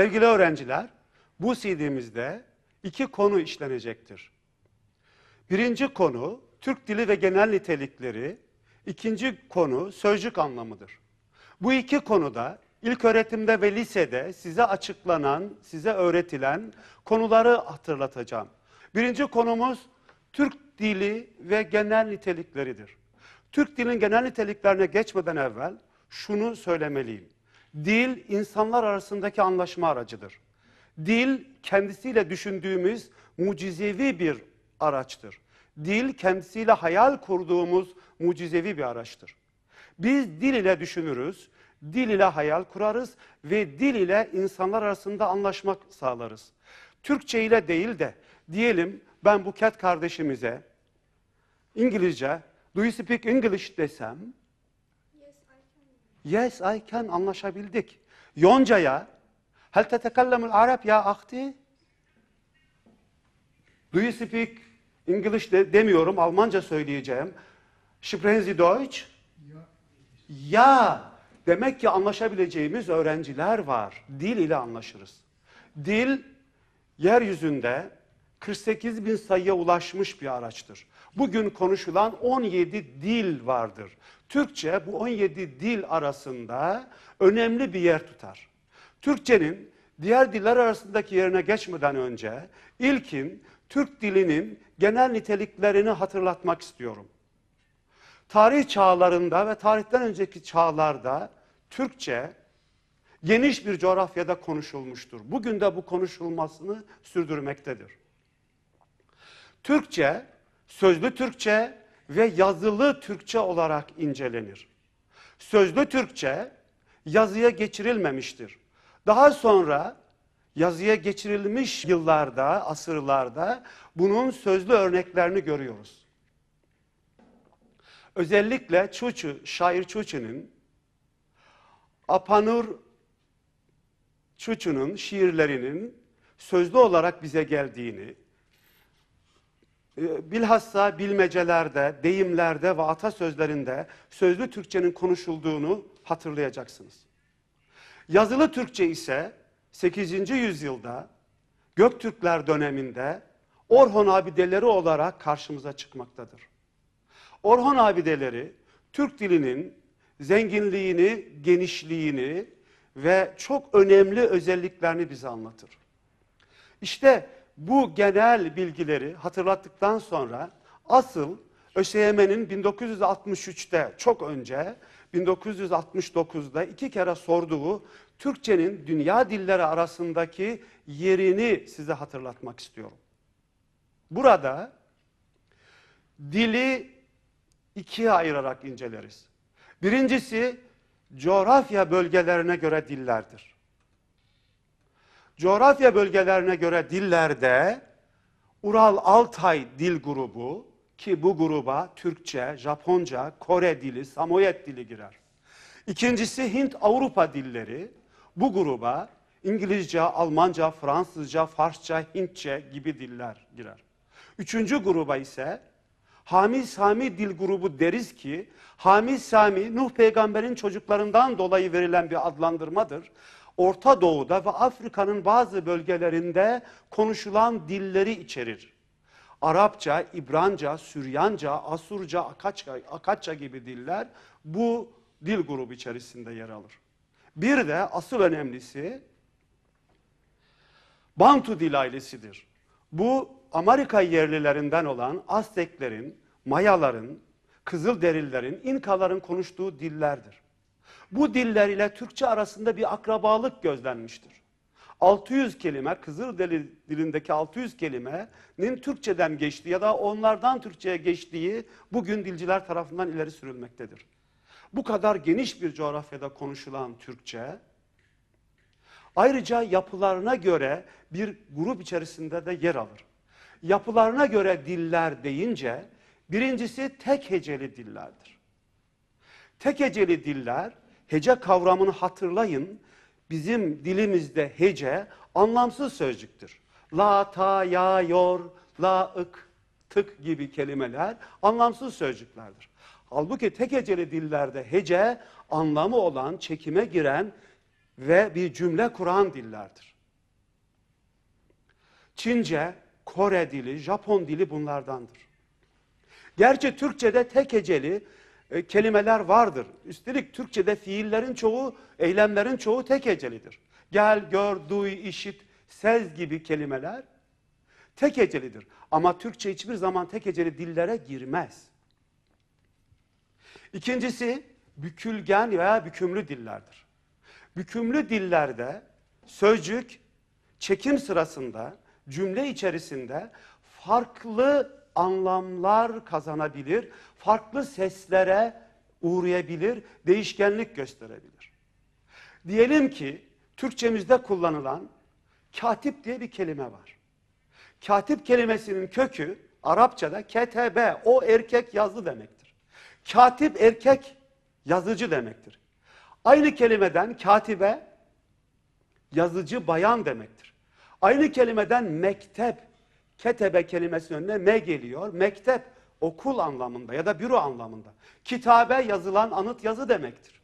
Sevgili öğrenciler, bu CD'mizde iki konu işlenecektir. Birinci konu Türk dili ve genel nitelikleri, ikinci konu sözcük anlamıdır. Bu iki konuda ilk öğretimde ve lisede size açıklanan, size öğretilen konuları hatırlatacağım. Birinci konumuz Türk dili ve genel nitelikleridir. Türk dilinin genel niteliklerine geçmeden evvel şunu söylemeliyim. Dil insanlar arasındaki anlaşma aracıdır. Dil kendisiyle düşündüğümüz mucizevi bir araçtır. Dil kendisiyle hayal kurduğumuz mucizevi bir araçtır. Biz dil ile düşünürüz, dil ile hayal kurarız ve dil ile insanlar arasında anlaşmak sağlarız. Türkçe ile değil de diyelim ben Buket kardeşimize İngilizce do you speak English desem Yes, I can anlaşabildik. Yonca'ya Hel tetekellemul Arap ya ahti? Do you speak English de, demiyorum, Almanca söyleyeceğim. Sprechen Sie Deutsch? Ya. ya. Demek ki anlaşabileceğimiz öğrenciler var. Dil ile anlaşırız. Dil yeryüzünde 48 bin sayıya ulaşmış bir araçtır. Bugün konuşulan 17 dil vardır. Türkçe bu 17 dil arasında önemli bir yer tutar. Türkçenin diğer diller arasındaki yerine geçmeden önce ilkin Türk dilinin genel niteliklerini hatırlatmak istiyorum. Tarih çağlarında ve tarihten önceki çağlarda Türkçe geniş bir coğrafyada konuşulmuştur. Bugün de bu konuşulmasını sürdürmektedir. Türkçe sözlü Türkçe ve yazılı Türkçe olarak incelenir. Sözlü Türkçe yazıya geçirilmemiştir. Daha sonra yazıya geçirilmiş yıllarda, asırlarda bunun sözlü örneklerini görüyoruz. Özellikle Çuçu, şair Çuçu'nun Apanur Çuçu'nun şiirlerinin sözlü olarak bize geldiğini, ee, bilhassa bilmecelerde, deyimlerde ve atasözlerinde sözlü Türkçenin konuşulduğunu hatırlayacaksınız. Yazılı Türkçe ise 8. yüzyılda Göktürkler döneminde Orhon abideleri olarak karşımıza çıkmaktadır. Orhon abideleri Türk dilinin zenginliğini, genişliğini ve çok önemli özelliklerini bize anlatır. İşte bu genel bilgileri hatırlattıktan sonra asıl ÖSYM'nin 1963'te çok önce 1969'da iki kere sorduğu Türkçenin dünya dilleri arasındaki yerini size hatırlatmak istiyorum. Burada dili ikiye ayırarak inceleriz. Birincisi coğrafya bölgelerine göre dillerdir coğrafya bölgelerine göre dillerde Ural-Altay dil grubu ki bu gruba Türkçe, Japonca, Kore dili, Samoyet dili girer. İkincisi Hint-Avrupa dilleri bu gruba İngilizce, Almanca, Fransızca, Farsça, Hintçe gibi diller girer. Üçüncü gruba ise Hami Sami dil grubu deriz ki Hami Sami Nuh peygamberin çocuklarından dolayı verilen bir adlandırmadır. Orta Doğu'da ve Afrika'nın bazı bölgelerinde konuşulan dilleri içerir. Arapça, İbranca, Süryanca, Asurca, Akaçya, Akaçya gibi diller bu dil grubu içerisinde yer alır. Bir de asıl önemlisi Bantu dil ailesidir. Bu Amerika yerlilerinden olan Azteklerin, Mayaların, Kızılderililerin, İnkaların konuştuğu dillerdir. Bu diller ile Türkçe arasında bir akrabalık gözlenmiştir. 600 kelime, Kızılderi dilindeki 600 kelimenin Türkçeden geçtiği ya da onlardan Türkçe'ye geçtiği bugün dilciler tarafından ileri sürülmektedir. Bu kadar geniş bir coğrafyada konuşulan Türkçe, ayrıca yapılarına göre bir grup içerisinde de yer alır. Yapılarına göre diller deyince, birincisi tek heceli dillerdir. Tekeceli diller, hece kavramını hatırlayın. Bizim dilimizde hece anlamsız sözcüktür. La, ta, ya, yor, la, ık, tık gibi kelimeler anlamsız sözcüklerdir. Halbuki tek heceli dillerde hece anlamı olan, çekime giren ve bir cümle kuran dillerdir. Çince, Kore dili, Japon dili bunlardandır. Gerçi Türkçe'de tekeceli heceli e, kelimeler vardır. Üstelik Türkçe'de fiillerin çoğu, eylemlerin çoğu tek ecelidir. Gel, gör, duy, işit, sez gibi kelimeler tek ecelidir. Ama Türkçe hiçbir zaman tek eceli dillere girmez. İkincisi bükülgen veya bükümlü dillerdir. Bükümlü dillerde sözcük çekim sırasında cümle içerisinde farklı anlamlar kazanabilir, farklı seslere uğrayabilir, değişkenlik gösterebilir. Diyelim ki Türkçemizde kullanılan katip diye bir kelime var. Katip kelimesinin kökü Arapçada ketebe, o erkek yazdı demektir. Katip erkek yazıcı demektir. Aynı kelimeden katibe yazıcı bayan demektir. Aynı kelimeden mektep, ketebe kelimesinin önüne me geliyor. Mektep okul anlamında ya da büro anlamında. Kitabe yazılan anıt yazı demektir.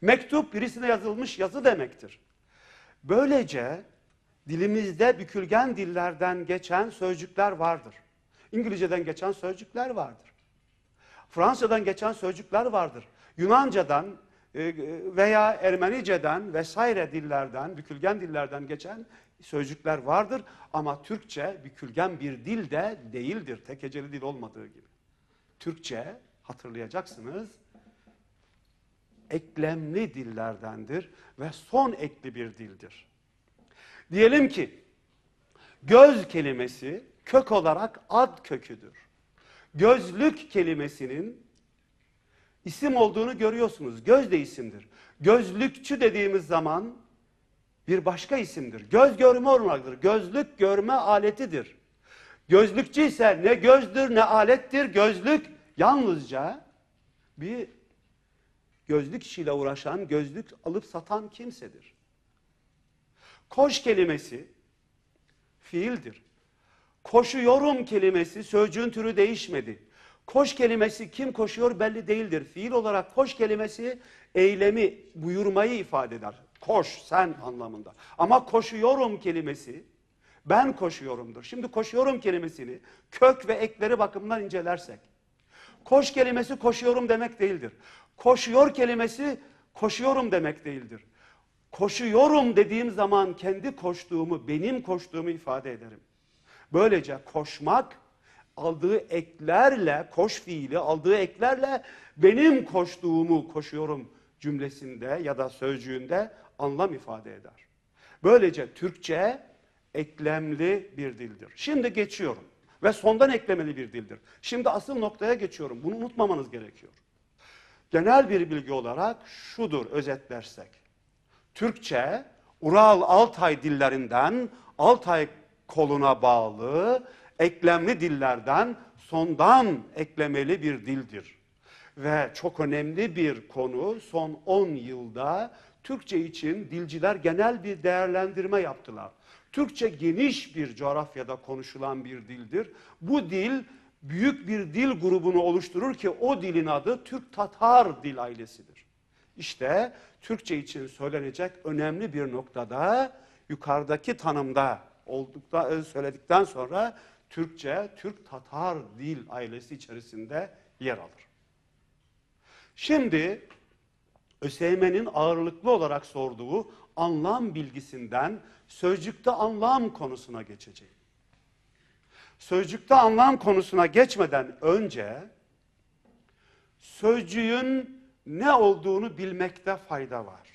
Mektup birisine yazılmış yazı demektir. Böylece dilimizde bükülgen dillerden geçen sözcükler vardır. İngilizceden geçen sözcükler vardır. Fransa'dan geçen sözcükler vardır. Yunanca'dan e, e, veya Ermenice'den vesaire dillerden, bükülgen dillerden geçen sözcükler vardır ama Türkçe bir külgen bir dil de değildir. Tek heceli dil olmadığı gibi. Türkçe hatırlayacaksınız eklemli dillerdendir ve son ekli bir dildir. Diyelim ki göz kelimesi kök olarak ad köküdür. Gözlük kelimesinin isim olduğunu görüyorsunuz. Göz de isimdir. Gözlükçü dediğimiz zaman bir başka isimdir. Göz görme olmaktır. Gözlük görme aletidir. Gözlükçü ise ne gözdür ne alettir. Gözlük yalnızca bir gözlük işiyle uğraşan, gözlük alıp satan kimsedir. Koş kelimesi fiildir. Koşuyorum kelimesi sözcüğün türü değişmedi. Koş kelimesi kim koşuyor belli değildir. Fiil olarak koş kelimesi eylemi, buyurmayı ifade eder. Koş sen anlamında. Ama koşuyorum kelimesi ben koşuyorumdur. Şimdi koşuyorum kelimesini kök ve ekleri bakımından incelersek. Koş kelimesi koşuyorum demek değildir. Koşuyor kelimesi koşuyorum demek değildir. Koşuyorum dediğim zaman kendi koştuğumu, benim koştuğumu ifade ederim. Böylece koşmak aldığı eklerle, koş fiili aldığı eklerle benim koştuğumu koşuyorum cümlesinde ya da sözcüğünde anlam ifade eder. Böylece Türkçe eklemli bir dildir. Şimdi geçiyorum ve sondan eklemeli bir dildir. Şimdi asıl noktaya geçiyorum. Bunu unutmamanız gerekiyor. Genel bir bilgi olarak şudur özetlersek. Türkçe Ural-Altay dillerinden Altay koluna bağlı eklemli dillerden sondan eklemeli bir dildir. Ve çok önemli bir konu son 10 yılda Türkçe için dilciler genel bir değerlendirme yaptılar. Türkçe geniş bir coğrafyada konuşulan bir dildir. Bu dil büyük bir dil grubunu oluşturur ki o dilin adı Türk-Tatar dil ailesidir. İşte Türkçe için söylenecek önemli bir noktada yukarıdaki tanımda olduktan e, söyledikten sonra Türkçe Türk-Tatar dil ailesi içerisinde yer alır. Şimdi ÖSYM'nin ağırlıklı olarak sorduğu anlam bilgisinden sözcükte anlam konusuna geçeceğim. Sözcükte anlam konusuna geçmeden önce sözcüğün ne olduğunu bilmekte fayda var.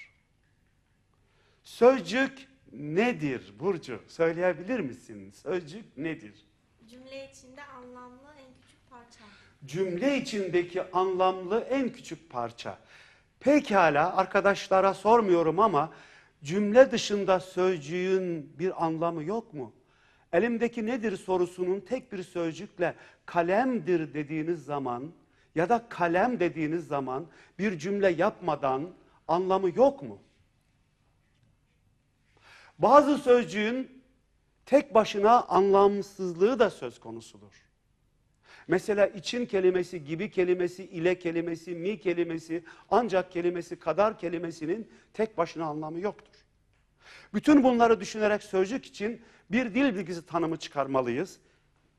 Sözcük nedir Burcu? Söyleyebilir misin? Sözcük nedir? Cümle içinde anlamlı en küçük parça. Cümle içindeki anlamlı en küçük parça. Pekala arkadaşlara sormuyorum ama cümle dışında sözcüğün bir anlamı yok mu? Elimdeki nedir sorusunun tek bir sözcükle kalemdir dediğiniz zaman ya da kalem dediğiniz zaman bir cümle yapmadan anlamı yok mu? Bazı sözcüğün tek başına anlamsızlığı da söz konusudur. Mesela için kelimesi, gibi kelimesi, ile kelimesi, mi kelimesi, ancak kelimesi, kadar kelimesinin tek başına anlamı yoktur. Bütün bunları düşünerek sözcük için bir dil bilgisi tanımı çıkarmalıyız.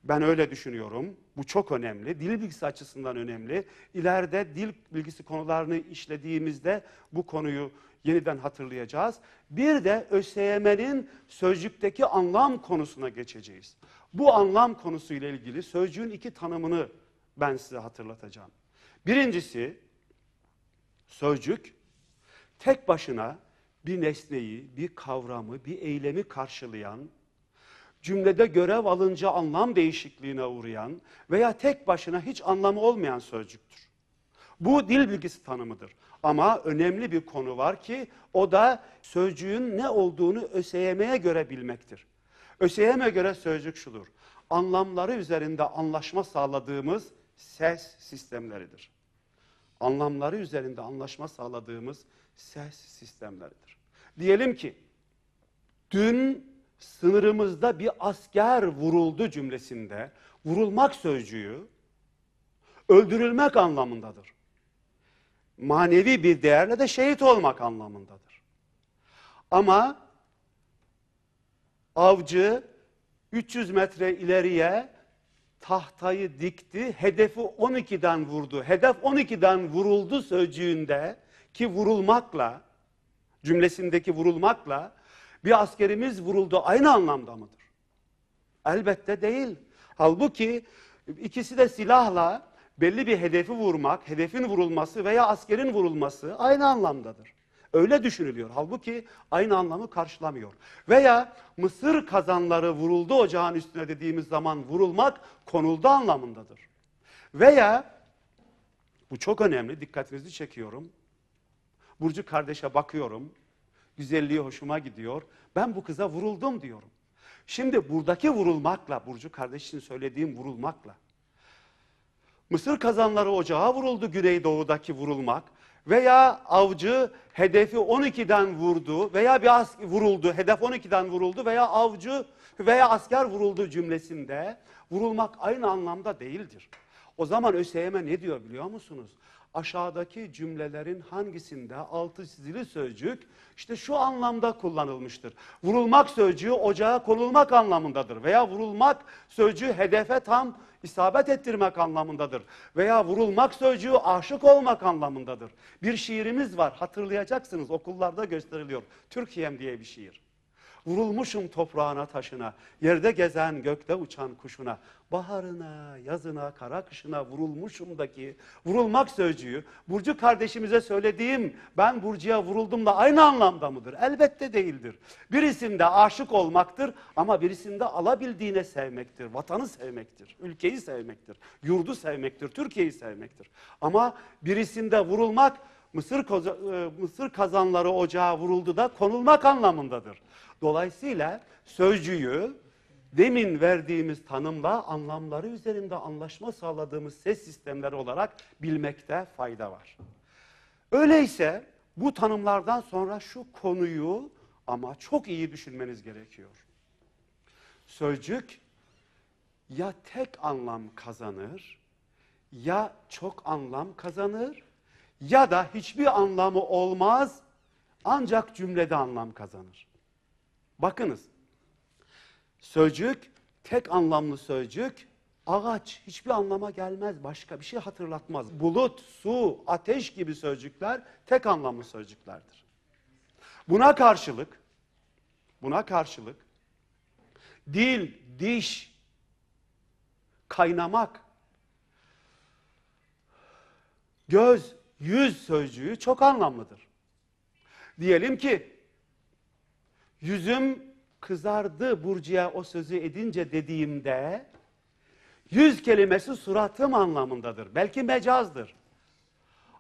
Ben öyle düşünüyorum. Bu çok önemli. Dil bilgisi açısından önemli. İleride dil bilgisi konularını işlediğimizde bu konuyu yeniden hatırlayacağız. Bir de ÖSYM'nin sözcükteki anlam konusuna geçeceğiz bu anlam konusuyla ilgili sözcüğün iki tanımını ben size hatırlatacağım. Birincisi sözcük tek başına bir nesneyi, bir kavramı, bir eylemi karşılayan, cümlede görev alınca anlam değişikliğine uğrayan veya tek başına hiç anlamı olmayan sözcüktür. Bu dil bilgisi tanımıdır. Ama önemli bir konu var ki o da sözcüğün ne olduğunu ÖSYM'ye göre bilmektir. ÖSYM'e göre sözcük şudur. Anlamları üzerinde anlaşma sağladığımız ses sistemleridir. Anlamları üzerinde anlaşma sağladığımız ses sistemleridir. Diyelim ki dün sınırımızda bir asker vuruldu cümlesinde vurulmak sözcüğü öldürülmek anlamındadır. Manevi bir değerle de şehit olmak anlamındadır. Ama Avcı 300 metre ileriye tahtayı dikti. Hedefi 12'den vurdu. Hedef 12'den vuruldu sözcüğünde ki vurulmakla cümlesindeki vurulmakla bir askerimiz vuruldu aynı anlamda mıdır? Elbette değil. Halbuki ikisi de silahla belli bir hedefi vurmak, hedefin vurulması veya askerin vurulması aynı anlamdadır. Öyle düşünülüyor. Halbuki aynı anlamı karşılamıyor. Veya Mısır kazanları vuruldu ocağın üstüne dediğimiz zaman vurulmak konuldu anlamındadır. Veya bu çok önemli dikkatinizi çekiyorum. Burcu kardeşe bakıyorum. Güzelliği hoşuma gidiyor. Ben bu kıza vuruldum diyorum. Şimdi buradaki vurulmakla, Burcu kardeşin söylediğim vurulmakla, Mısır kazanları ocağa vuruldu güneydoğudaki vurulmak, veya avcı hedefi 12'den vurdu veya bir as vuruldu, hedef 12'den vuruldu veya avcı veya asker vuruldu cümlesinde vurulmak aynı anlamda değildir. O zaman ÖSYM ne diyor biliyor musunuz? aşağıdaki cümlelerin hangisinde altı çizili sözcük işte şu anlamda kullanılmıştır. Vurulmak sözcüğü ocağa konulmak anlamındadır veya vurulmak sözcüğü hedefe tam isabet ettirmek anlamındadır veya vurulmak sözcüğü aşık olmak anlamındadır. Bir şiirimiz var hatırlayacaksınız okullarda gösteriliyor. Türkiye'm diye bir şiir. Vurulmuşum toprağına taşına, yerde gezen gökte uçan kuşuna, baharına, yazına, kara kışına vurulmuşumdaki vurulmak sözcüğü Burcu kardeşimize söylediğim ben Burcu'ya vuruldum da aynı anlamda mıdır? Elbette değildir. Birisinde aşık olmaktır ama birisinde alabildiğine sevmektir. Vatanı sevmektir, ülkeyi sevmektir, yurdu sevmektir, Türkiye'yi sevmektir. Ama birisinde vurulmak Mısır, koza, e, Mısır kazanları ocağa vuruldu da konulmak anlamındadır. Dolayısıyla sözcüğü demin verdiğimiz tanımla anlamları üzerinde anlaşma sağladığımız ses sistemleri olarak bilmekte fayda var. Öyleyse bu tanımlardan sonra şu konuyu ama çok iyi düşünmeniz gerekiyor. Sözcük ya tek anlam kazanır ya çok anlam kazanır ya da hiçbir anlamı olmaz ancak cümlede anlam kazanır. Bakınız sözcük tek anlamlı sözcük ağaç hiçbir anlama gelmez başka bir şey hatırlatmaz. Bulut, su, ateş gibi sözcükler tek anlamlı sözcüklerdir. Buna karşılık buna karşılık dil, diş, kaynamak, göz, yüz sözcüğü çok anlamlıdır. Diyelim ki yüzüm kızardı Burcu'ya o sözü edince dediğimde yüz kelimesi suratım anlamındadır. Belki mecazdır.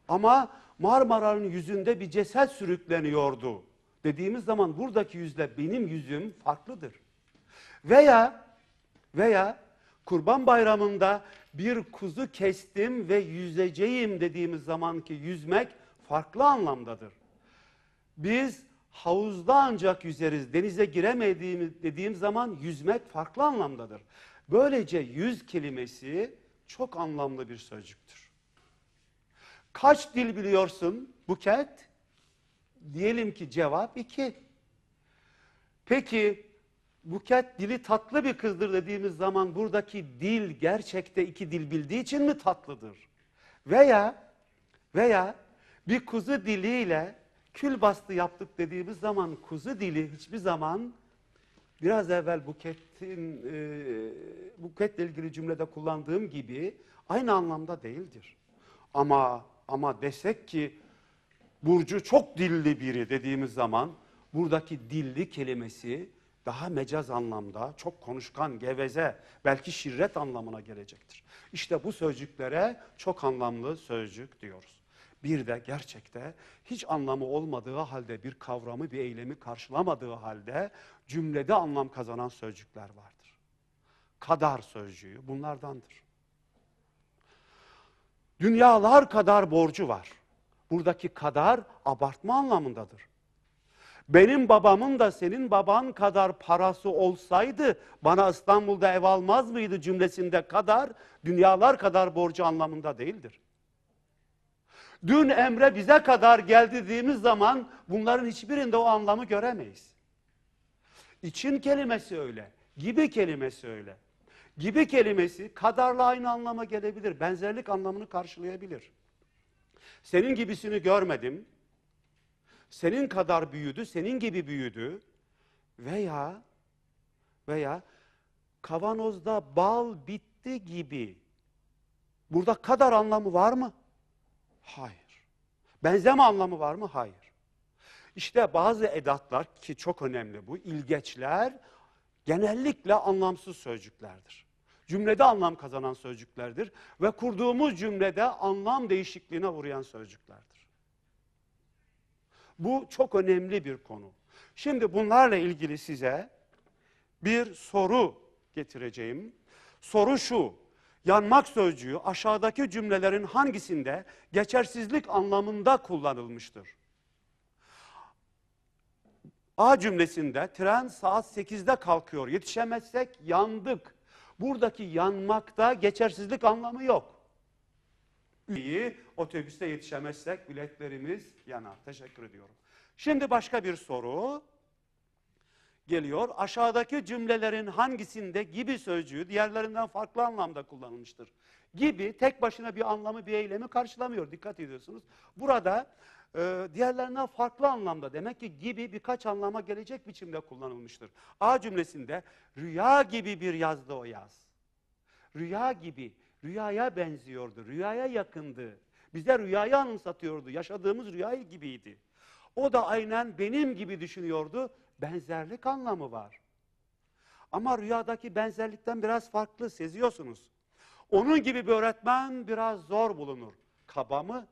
Ama Marmara'nın yüzünde bir ceset sürükleniyordu dediğimiz zaman buradaki yüzle benim yüzüm farklıdır. Veya veya Kurban Bayramı'nda bir kuzu kestim ve yüzeceğim dediğimiz zaman ki yüzmek farklı anlamdadır. Biz havuzda ancak yüzeriz, denize giremediğimiz dediğim zaman yüzmek farklı anlamdadır. Böylece yüz kelimesi çok anlamlı bir sözcüktür. Kaç dil biliyorsun Buket? Diyelim ki cevap iki. Peki Buket dili tatlı bir kızdır dediğimiz zaman buradaki dil gerçekte iki dil bildiği için mi tatlıdır? Veya veya bir kuzu diliyle kül bastı yaptık dediğimiz zaman kuzu dili hiçbir zaman biraz evvel Buket'in e, Buket'le ilgili cümlede kullandığım gibi aynı anlamda değildir. Ama ama desek ki Burcu çok dilli biri dediğimiz zaman buradaki dilli kelimesi daha mecaz anlamda çok konuşkan, geveze, belki şirret anlamına gelecektir. İşte bu sözcüklere çok anlamlı sözcük diyoruz. Bir de gerçekte hiç anlamı olmadığı halde bir kavramı, bir eylemi karşılamadığı halde cümlede anlam kazanan sözcükler vardır. Kadar sözcüğü bunlardandır. Dünyalar kadar borcu var. Buradaki kadar abartma anlamındadır. Benim babamın da senin baban kadar parası olsaydı bana İstanbul'da ev almaz mıydı cümlesinde kadar dünyalar kadar borcu anlamında değildir. Dün Emre bize kadar geldi dediğimiz zaman bunların hiçbirinde o anlamı göremeyiz. İçin kelimesi öyle, gibi kelimesi öyle. Gibi kelimesi kadarla aynı anlama gelebilir, benzerlik anlamını karşılayabilir. Senin gibisini görmedim, senin kadar büyüdü, senin gibi büyüdü veya veya kavanozda bal bitti gibi burada kadar anlamı var mı? Hayır. Benzeme anlamı var mı? Hayır. İşte bazı edatlar ki çok önemli bu ilgeçler genellikle anlamsız sözcüklerdir. Cümlede anlam kazanan sözcüklerdir ve kurduğumuz cümlede anlam değişikliğine uğrayan sözcüklerdir. Bu çok önemli bir konu. Şimdi bunlarla ilgili size bir soru getireceğim. Soru şu, yanmak sözcüğü aşağıdaki cümlelerin hangisinde geçersizlik anlamında kullanılmıştır? A cümlesinde tren saat 8'de kalkıyor, yetişemezsek yandık. Buradaki yanmakta geçersizlik anlamı yok üyeyi otobüste yetişemezsek biletlerimiz yanar. Teşekkür ediyorum. Şimdi başka bir soru geliyor. Aşağıdaki cümlelerin hangisinde gibi sözcüğü diğerlerinden farklı anlamda kullanılmıştır? Gibi tek başına bir anlamı bir eylemi karşılamıyor. Dikkat ediyorsunuz. Burada e, diğerlerinden farklı anlamda demek ki gibi birkaç anlama gelecek biçimde kullanılmıştır. A cümlesinde rüya gibi bir yazdı o yaz. Rüya gibi rüyaya benziyordu, rüyaya yakındı. Bize rüyayı anımsatıyordu, yaşadığımız rüya gibiydi. O da aynen benim gibi düşünüyordu, benzerlik anlamı var. Ama rüyadaki benzerlikten biraz farklı seziyorsunuz. Onun gibi bir öğretmen biraz zor bulunur. Kaba mı?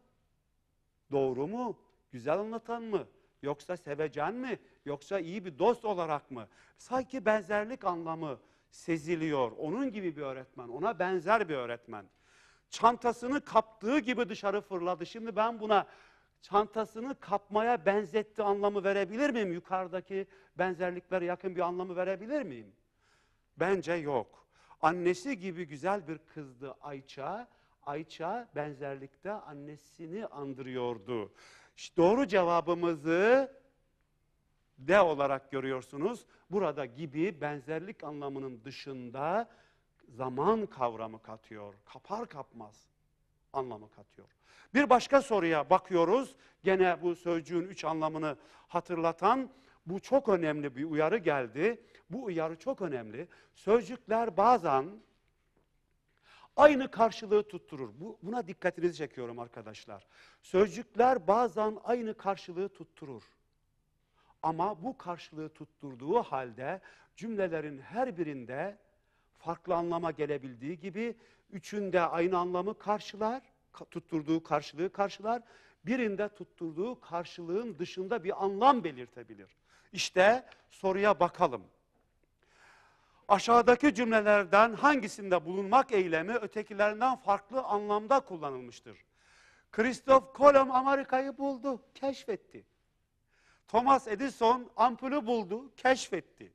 Doğru mu? Güzel anlatan mı? Yoksa sevecen mi? Yoksa iyi bir dost olarak mı? Sanki benzerlik anlamı seziliyor. Onun gibi bir öğretmen, ona benzer bir öğretmen. Çantasını kaptığı gibi dışarı fırladı. Şimdi ben buna çantasını kapmaya benzetti anlamı verebilir miyim? Yukarıdaki benzerliklere yakın bir anlamı verebilir miyim? Bence yok. Annesi gibi güzel bir kızdı Ayça. Ayça benzerlikte annesini andırıyordu. İşte doğru cevabımızı de olarak görüyorsunuz. Burada gibi benzerlik anlamının dışında zaman kavramı katıyor. Kapar kapmaz anlamı katıyor. Bir başka soruya bakıyoruz. Gene bu sözcüğün üç anlamını hatırlatan bu çok önemli bir uyarı geldi. Bu uyarı çok önemli. Sözcükler bazen aynı karşılığı tutturur. Bu, buna dikkatinizi çekiyorum arkadaşlar. Sözcükler bazen aynı karşılığı tutturur. Ama bu karşılığı tutturduğu halde cümlelerin her birinde farklı anlama gelebildiği gibi üçünde aynı anlamı karşılar, tutturduğu karşılığı karşılar, birinde tutturduğu karşılığın dışında bir anlam belirtebilir. İşte soruya bakalım. Aşağıdaki cümlelerden hangisinde bulunmak eylemi ötekilerinden farklı anlamda kullanılmıştır? Christoph Kolomb Amerika'yı buldu, keşfetti. Thomas Edison ampulü buldu, keşfetti.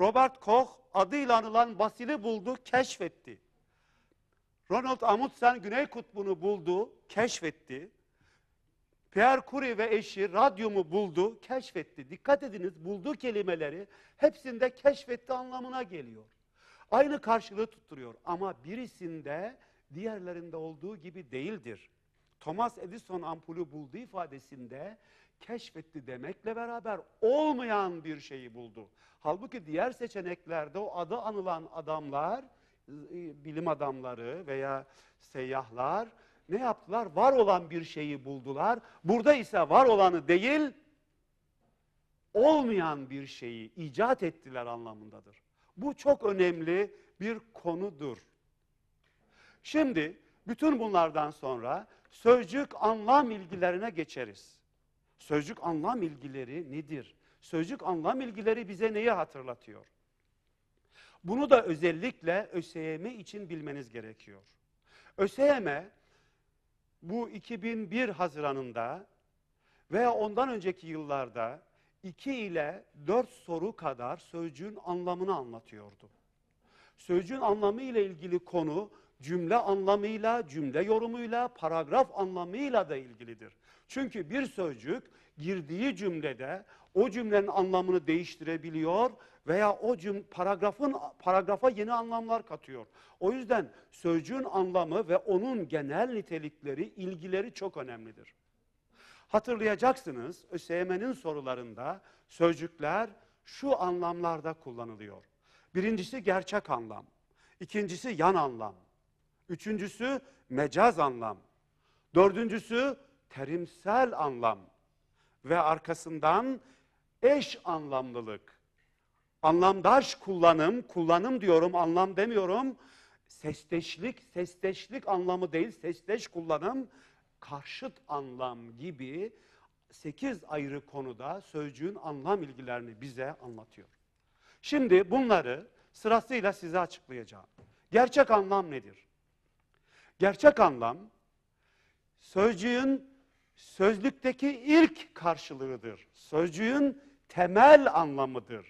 Robert Koch adıyla anılan basili buldu, keşfetti. Ronald Amundsen Güney Kutbu'nu buldu, keşfetti. Pierre Curie ve eşi radyumu buldu, keşfetti. Dikkat ediniz buldu kelimeleri hepsinde keşfetti anlamına geliyor. Aynı karşılığı tutturuyor ama birisinde diğerlerinde olduğu gibi değildir. Thomas Edison ampulü bulduğu ifadesinde keşfetti demekle beraber olmayan bir şeyi buldu. Halbuki diğer seçeneklerde o adı anılan adamlar, e, bilim adamları veya seyyahlar ne yaptılar? Var olan bir şeyi buldular. Burada ise var olanı değil, olmayan bir şeyi icat ettiler anlamındadır. Bu çok önemli bir konudur. Şimdi bütün bunlardan sonra Sözcük anlam ilgilerine geçeriz. Sözcük anlam ilgileri nedir? Sözcük anlam ilgileri bize neyi hatırlatıyor? Bunu da özellikle ÖSYM için bilmeniz gerekiyor. ÖSYM bu 2001 Haziran'ında veya ondan önceki yıllarda 2 ile 4 soru kadar sözcüğün anlamını anlatıyordu. Sözcüğün anlamı ile ilgili konu cümle anlamıyla, cümle yorumuyla, paragraf anlamıyla da ilgilidir. Çünkü bir sözcük girdiği cümlede o cümlenin anlamını değiştirebiliyor veya o cüm paragrafın paragrafa yeni anlamlar katıyor. O yüzden sözcüğün anlamı ve onun genel nitelikleri, ilgileri çok önemlidir. Hatırlayacaksınız ÖSYM'nin sorularında sözcükler şu anlamlarda kullanılıyor. Birincisi gerçek anlam, ikincisi yan anlam, Üçüncüsü mecaz anlam. Dördüncüsü terimsel anlam. Ve arkasından eş anlamlılık. Anlamdaş kullanım, kullanım diyorum, anlam demiyorum. Sesteşlik, sesteşlik anlamı değil, sesteş kullanım, karşıt anlam gibi sekiz ayrı konuda sözcüğün anlam ilgilerini bize anlatıyor. Şimdi bunları sırasıyla size açıklayacağım. Gerçek anlam nedir? Gerçek anlam sözcüğün sözlükteki ilk karşılığıdır. Sözcüğün temel anlamıdır.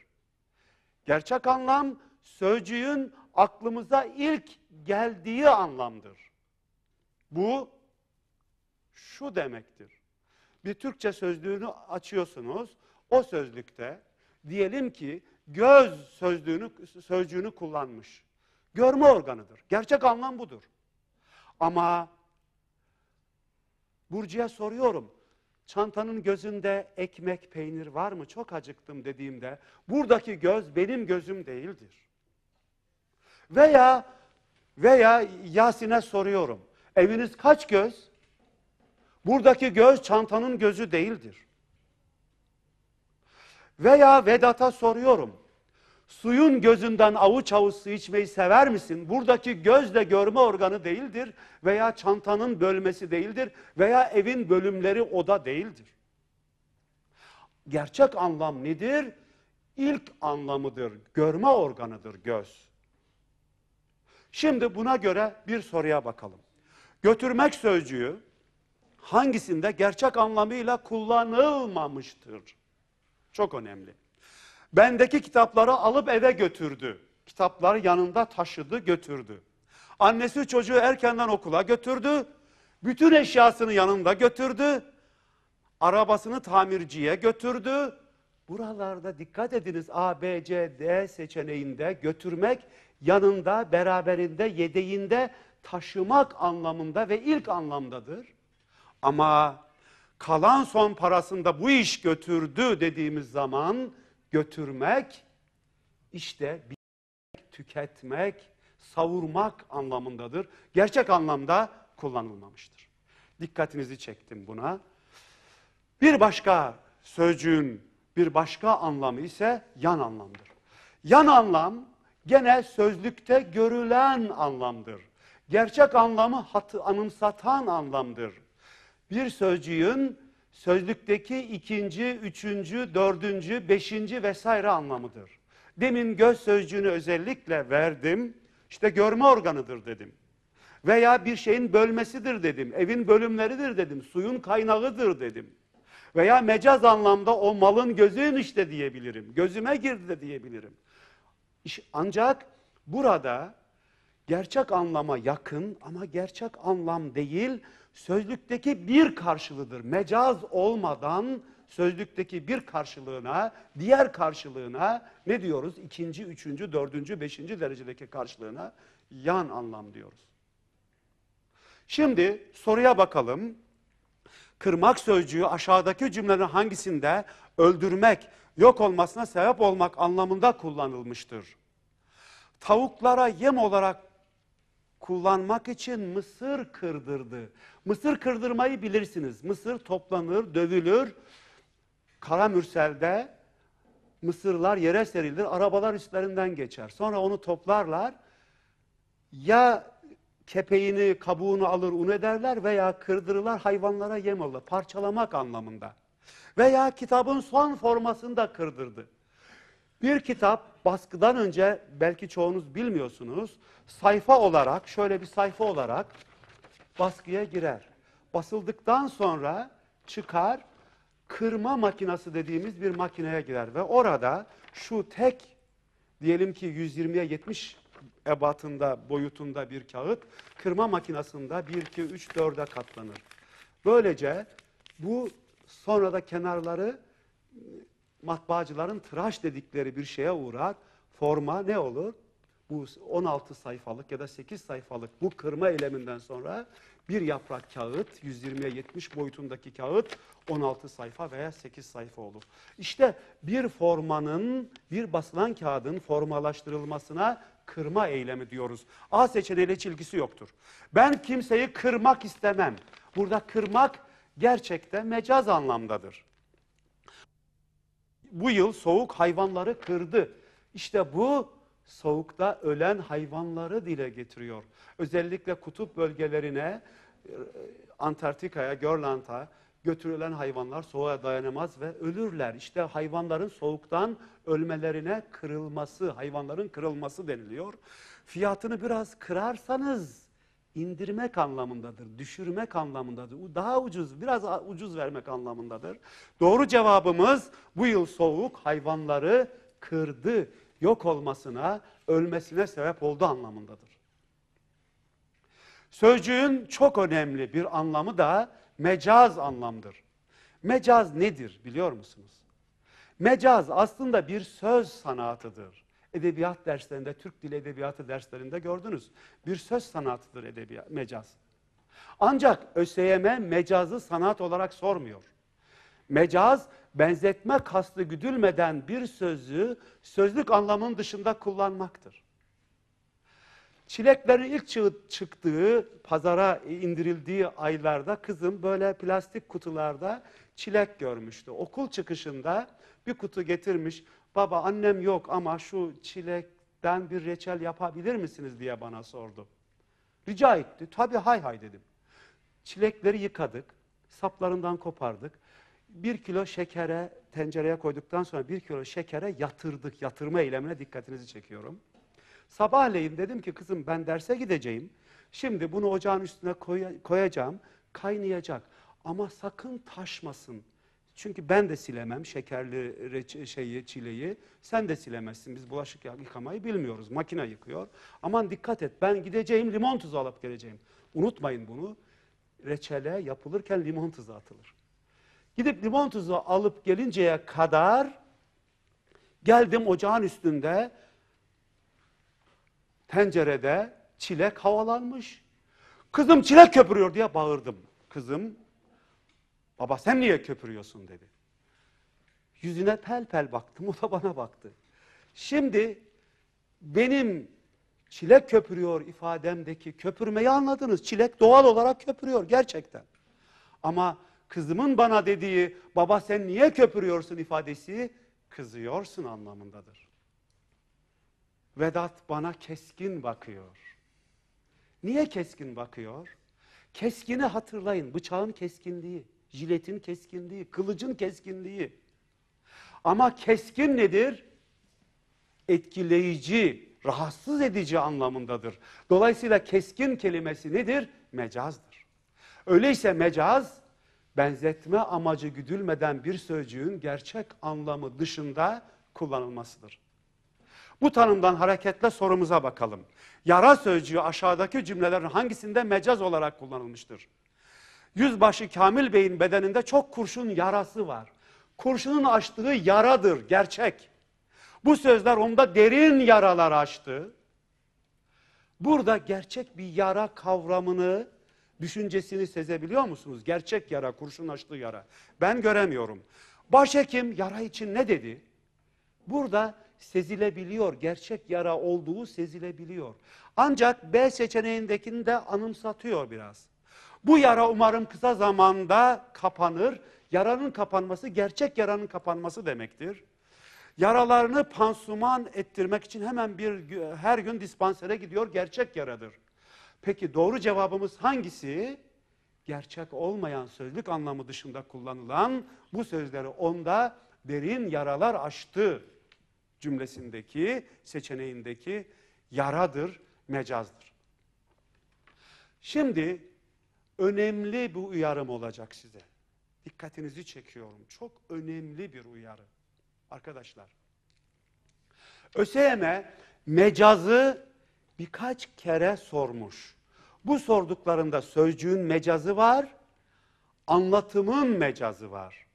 Gerçek anlam sözcüğün aklımıza ilk geldiği anlamdır. Bu şu demektir. Bir Türkçe sözlüğünü açıyorsunuz. O sözlükte diyelim ki göz sözlüğünü sözcüğünü kullanmış. Görme organıdır. Gerçek anlam budur. Ama Burcu'ya soruyorum. Çantanın gözünde ekmek, peynir var mı? Çok acıktım dediğimde buradaki göz benim gözüm değildir. Veya veya Yasin'e soruyorum. Eviniz kaç göz? Buradaki göz çantanın gözü değildir. Veya Vedat'a soruyorum. Suyun gözünden avuç avuç su içmeyi sever misin? Buradaki gözle görme organı değildir veya çantanın bölmesi değildir veya evin bölümleri oda değildir. Gerçek anlam nedir? İlk anlamıdır, görme organıdır göz. Şimdi buna göre bir soruya bakalım. Götürmek sözcüğü hangisinde gerçek anlamıyla kullanılmamıştır? Çok önemli. Bendeki kitapları alıp eve götürdü. Kitapları yanında taşıdı götürdü. Annesi çocuğu erkenden okula götürdü. Bütün eşyasını yanında götürdü. Arabasını tamirciye götürdü. Buralarda dikkat ediniz A, B, C, D seçeneğinde götürmek yanında, beraberinde, yedeğinde taşımak anlamında ve ilk anlamdadır. Ama kalan son parasında bu iş götürdü dediğimiz zaman götürmek işte bitmek, tüketmek, savurmak anlamındadır. Gerçek anlamda kullanılmamıştır. Dikkatinizi çektim buna. Bir başka sözcüğün bir başka anlamı ise yan anlamdır. Yan anlam gene sözlükte görülen anlamdır. Gerçek anlamı hatı, anımsatan anlamdır. Bir sözcüğün sözlükteki ikinci, üçüncü, dördüncü, beşinci vesaire anlamıdır. Demin göz sözcüğünü özellikle verdim. İşte görme organıdır dedim. Veya bir şeyin bölmesidir dedim. Evin bölümleridir dedim. Suyun kaynağıdır dedim. Veya mecaz anlamda o malın gözün işte diyebilirim. Gözüme girdi de diyebilirim. Ancak burada gerçek anlama yakın ama gerçek anlam değil sözlükteki bir karşılığıdır. Mecaz olmadan sözlükteki bir karşılığına, diğer karşılığına ne diyoruz? İkinci, üçüncü, dördüncü, beşinci derecedeki karşılığına yan anlam diyoruz. Şimdi soruya bakalım. Kırmak sözcüğü aşağıdaki cümlelerin hangisinde öldürmek, yok olmasına sebep olmak anlamında kullanılmıştır? Tavuklara yem olarak kullanmak için mısır kırdırdı. Mısır kırdırmayı bilirsiniz. Mısır toplanır, dövülür. kara mürselde mısırlar yere serilir, arabalar üstlerinden geçer. Sonra onu toplarlar. Ya kepeğini, kabuğunu alır, un ederler veya kırdırırlar, hayvanlara yem olur. Parçalamak anlamında. Veya kitabın son formasında kırdırdı. Bir kitap baskıdan önce belki çoğunuz bilmiyorsunuz. Sayfa olarak şöyle bir sayfa olarak baskıya girer. Basıldıktan sonra çıkar kırma makinası dediğimiz bir makineye girer ve orada şu tek diyelim ki 120'ye 70 ebatında boyutunda bir kağıt kırma makinasında 1 2 3 4'e katlanır. Böylece bu sonra da kenarları matbaacıların tıraş dedikleri bir şeye uğrar. Forma ne olur? Bu 16 sayfalık ya da 8 sayfalık bu kırma eyleminden sonra bir yaprak kağıt, 120'ye 70 boyutundaki kağıt 16 sayfa veya 8 sayfa olur. İşte bir formanın, bir basılan kağıdın formalaştırılmasına kırma eylemi diyoruz. A seçeneğiyle hiç ilgisi yoktur. Ben kimseyi kırmak istemem. Burada kırmak gerçekte mecaz anlamdadır bu yıl soğuk hayvanları kırdı. İşte bu soğukta ölen hayvanları dile getiriyor. Özellikle kutup bölgelerine, e, Antarktika'ya, Görland'a götürülen hayvanlar soğuğa dayanamaz ve ölürler. İşte hayvanların soğuktan ölmelerine kırılması, hayvanların kırılması deniliyor. Fiyatını biraz kırarsanız indirmek anlamındadır, düşürmek anlamındadır. Daha ucuz, biraz ucuz vermek anlamındadır. Doğru cevabımız bu yıl soğuk hayvanları kırdı, yok olmasına, ölmesine sebep oldu anlamındadır. Sözcüğün çok önemli bir anlamı da mecaz anlamdır. Mecaz nedir biliyor musunuz? Mecaz aslında bir söz sanatıdır edebiyat derslerinde, Türk Dili Edebiyatı derslerinde gördünüz. Bir söz sanatıdır edebiyat, mecaz. Ancak ÖSYM mecazı sanat olarak sormuyor. Mecaz, benzetme kastı güdülmeden bir sözü sözlük anlamının dışında kullanmaktır. Çileklerin ilk çıktığı, pazara indirildiği aylarda kızım böyle plastik kutularda çilek görmüştü. Okul çıkışında bir kutu getirmiş, Baba annem yok ama şu çilekten bir reçel yapabilir misiniz diye bana sordu. Rica etti. Tabii hay hay dedim. Çilekleri yıkadık. Saplarından kopardık. Bir kilo şekere tencereye koyduktan sonra bir kilo şekere yatırdık. Yatırma eylemine dikkatinizi çekiyorum. Sabahleyin dedim ki kızım ben derse gideceğim. Şimdi bunu ocağın üstüne koyacağım. Kaynayacak. Ama sakın taşmasın. Çünkü ben de silemem şekerli reç- şeyi, çileyi. Sen de silemezsin. Biz bulaşık yıkamayı bilmiyoruz. Makine yıkıyor. Aman dikkat et ben gideceğim limon tuzu alıp geleceğim. Unutmayın bunu. Reçele yapılırken limon tuzu atılır. Gidip limon tuzu alıp gelinceye kadar geldim ocağın üstünde tencerede çilek havalanmış. Kızım çilek köpürüyor diye bağırdım. Kızım Baba sen niye köpürüyorsun dedi. Yüzüne pel pel baktım, o da bana baktı. Şimdi benim çilek köpürüyor ifademdeki köpürmeyi anladınız. Çilek doğal olarak köpürüyor gerçekten. Ama kızımın bana dediği baba sen niye köpürüyorsun ifadesi kızıyorsun anlamındadır. Vedat bana keskin bakıyor. Niye keskin bakıyor? Keskini hatırlayın, bıçağın keskinliği jiletin keskinliği, kılıcın keskinliği. Ama keskin nedir? Etkileyici, rahatsız edici anlamındadır. Dolayısıyla keskin kelimesi nedir? Mecazdır. Öyleyse mecaz, benzetme amacı güdülmeden bir sözcüğün gerçek anlamı dışında kullanılmasıdır. Bu tanımdan hareketle sorumuza bakalım. Yara sözcüğü aşağıdaki cümlelerin hangisinde mecaz olarak kullanılmıştır? Yüzbaşı Kamil Bey'in bedeninde çok kurşun yarası var. Kurşunun açtığı yaradır, gerçek. Bu sözler onda derin yaralar açtı. Burada gerçek bir yara kavramını, düşüncesini sezebiliyor musunuz? Gerçek yara, kurşun açtığı yara. Ben göremiyorum. Başhekim yara için ne dedi? Burada sezilebiliyor, gerçek yara olduğu sezilebiliyor. Ancak B seçeneğindekini de anımsatıyor biraz. Bu yara umarım kısa zamanda kapanır. Yaranın kapanması gerçek yaranın kapanması demektir. Yaralarını pansuman ettirmek için hemen bir her gün dispansere gidiyor. Gerçek yaradır. Peki doğru cevabımız hangisi? Gerçek olmayan sözlük anlamı dışında kullanılan bu sözleri onda derin yaralar açtı cümlesindeki seçeneğindeki yaradır, mecazdır. Şimdi Önemli bu uyarım olacak size. Dikkatinizi çekiyorum. Çok önemli bir uyarı. Arkadaşlar. ÖSYM'e mecazı birkaç kere sormuş. Bu sorduklarında sözcüğün mecazı var, anlatımın mecazı var.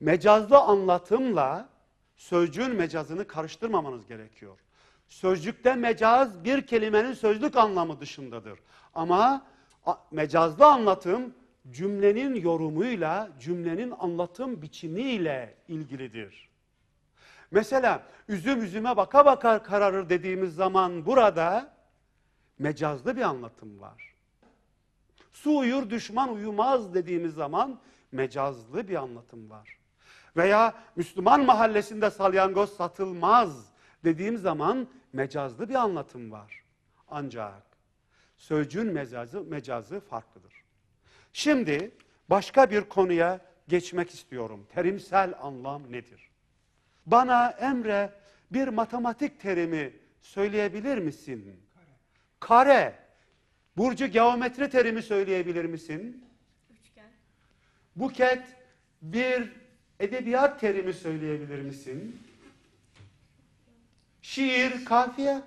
Mecazlı anlatımla sözcüğün mecazını karıştırmamanız gerekiyor. Sözcükte mecaz bir kelimenin sözlük anlamı dışındadır. Ama mecazlı anlatım cümlenin yorumuyla, cümlenin anlatım biçimiyle ilgilidir. Mesela üzüm üzüme baka baka kararır dediğimiz zaman burada mecazlı bir anlatım var. Su uyur düşman uyumaz dediğimiz zaman mecazlı bir anlatım var. Veya Müslüman mahallesinde salyangoz satılmaz dediğim zaman mecazlı bir anlatım var. Ancak sözcüğün mecazı, mecazı farklıdır. Şimdi başka bir konuya geçmek istiyorum. Terimsel anlam nedir? Bana Emre bir matematik terimi söyleyebilir misin? Kare. Kare. Burcu geometri terimi söyleyebilir misin? Üçgen. Buket bir edebiyat terimi söyleyebilir misin? Şiir, kafiye.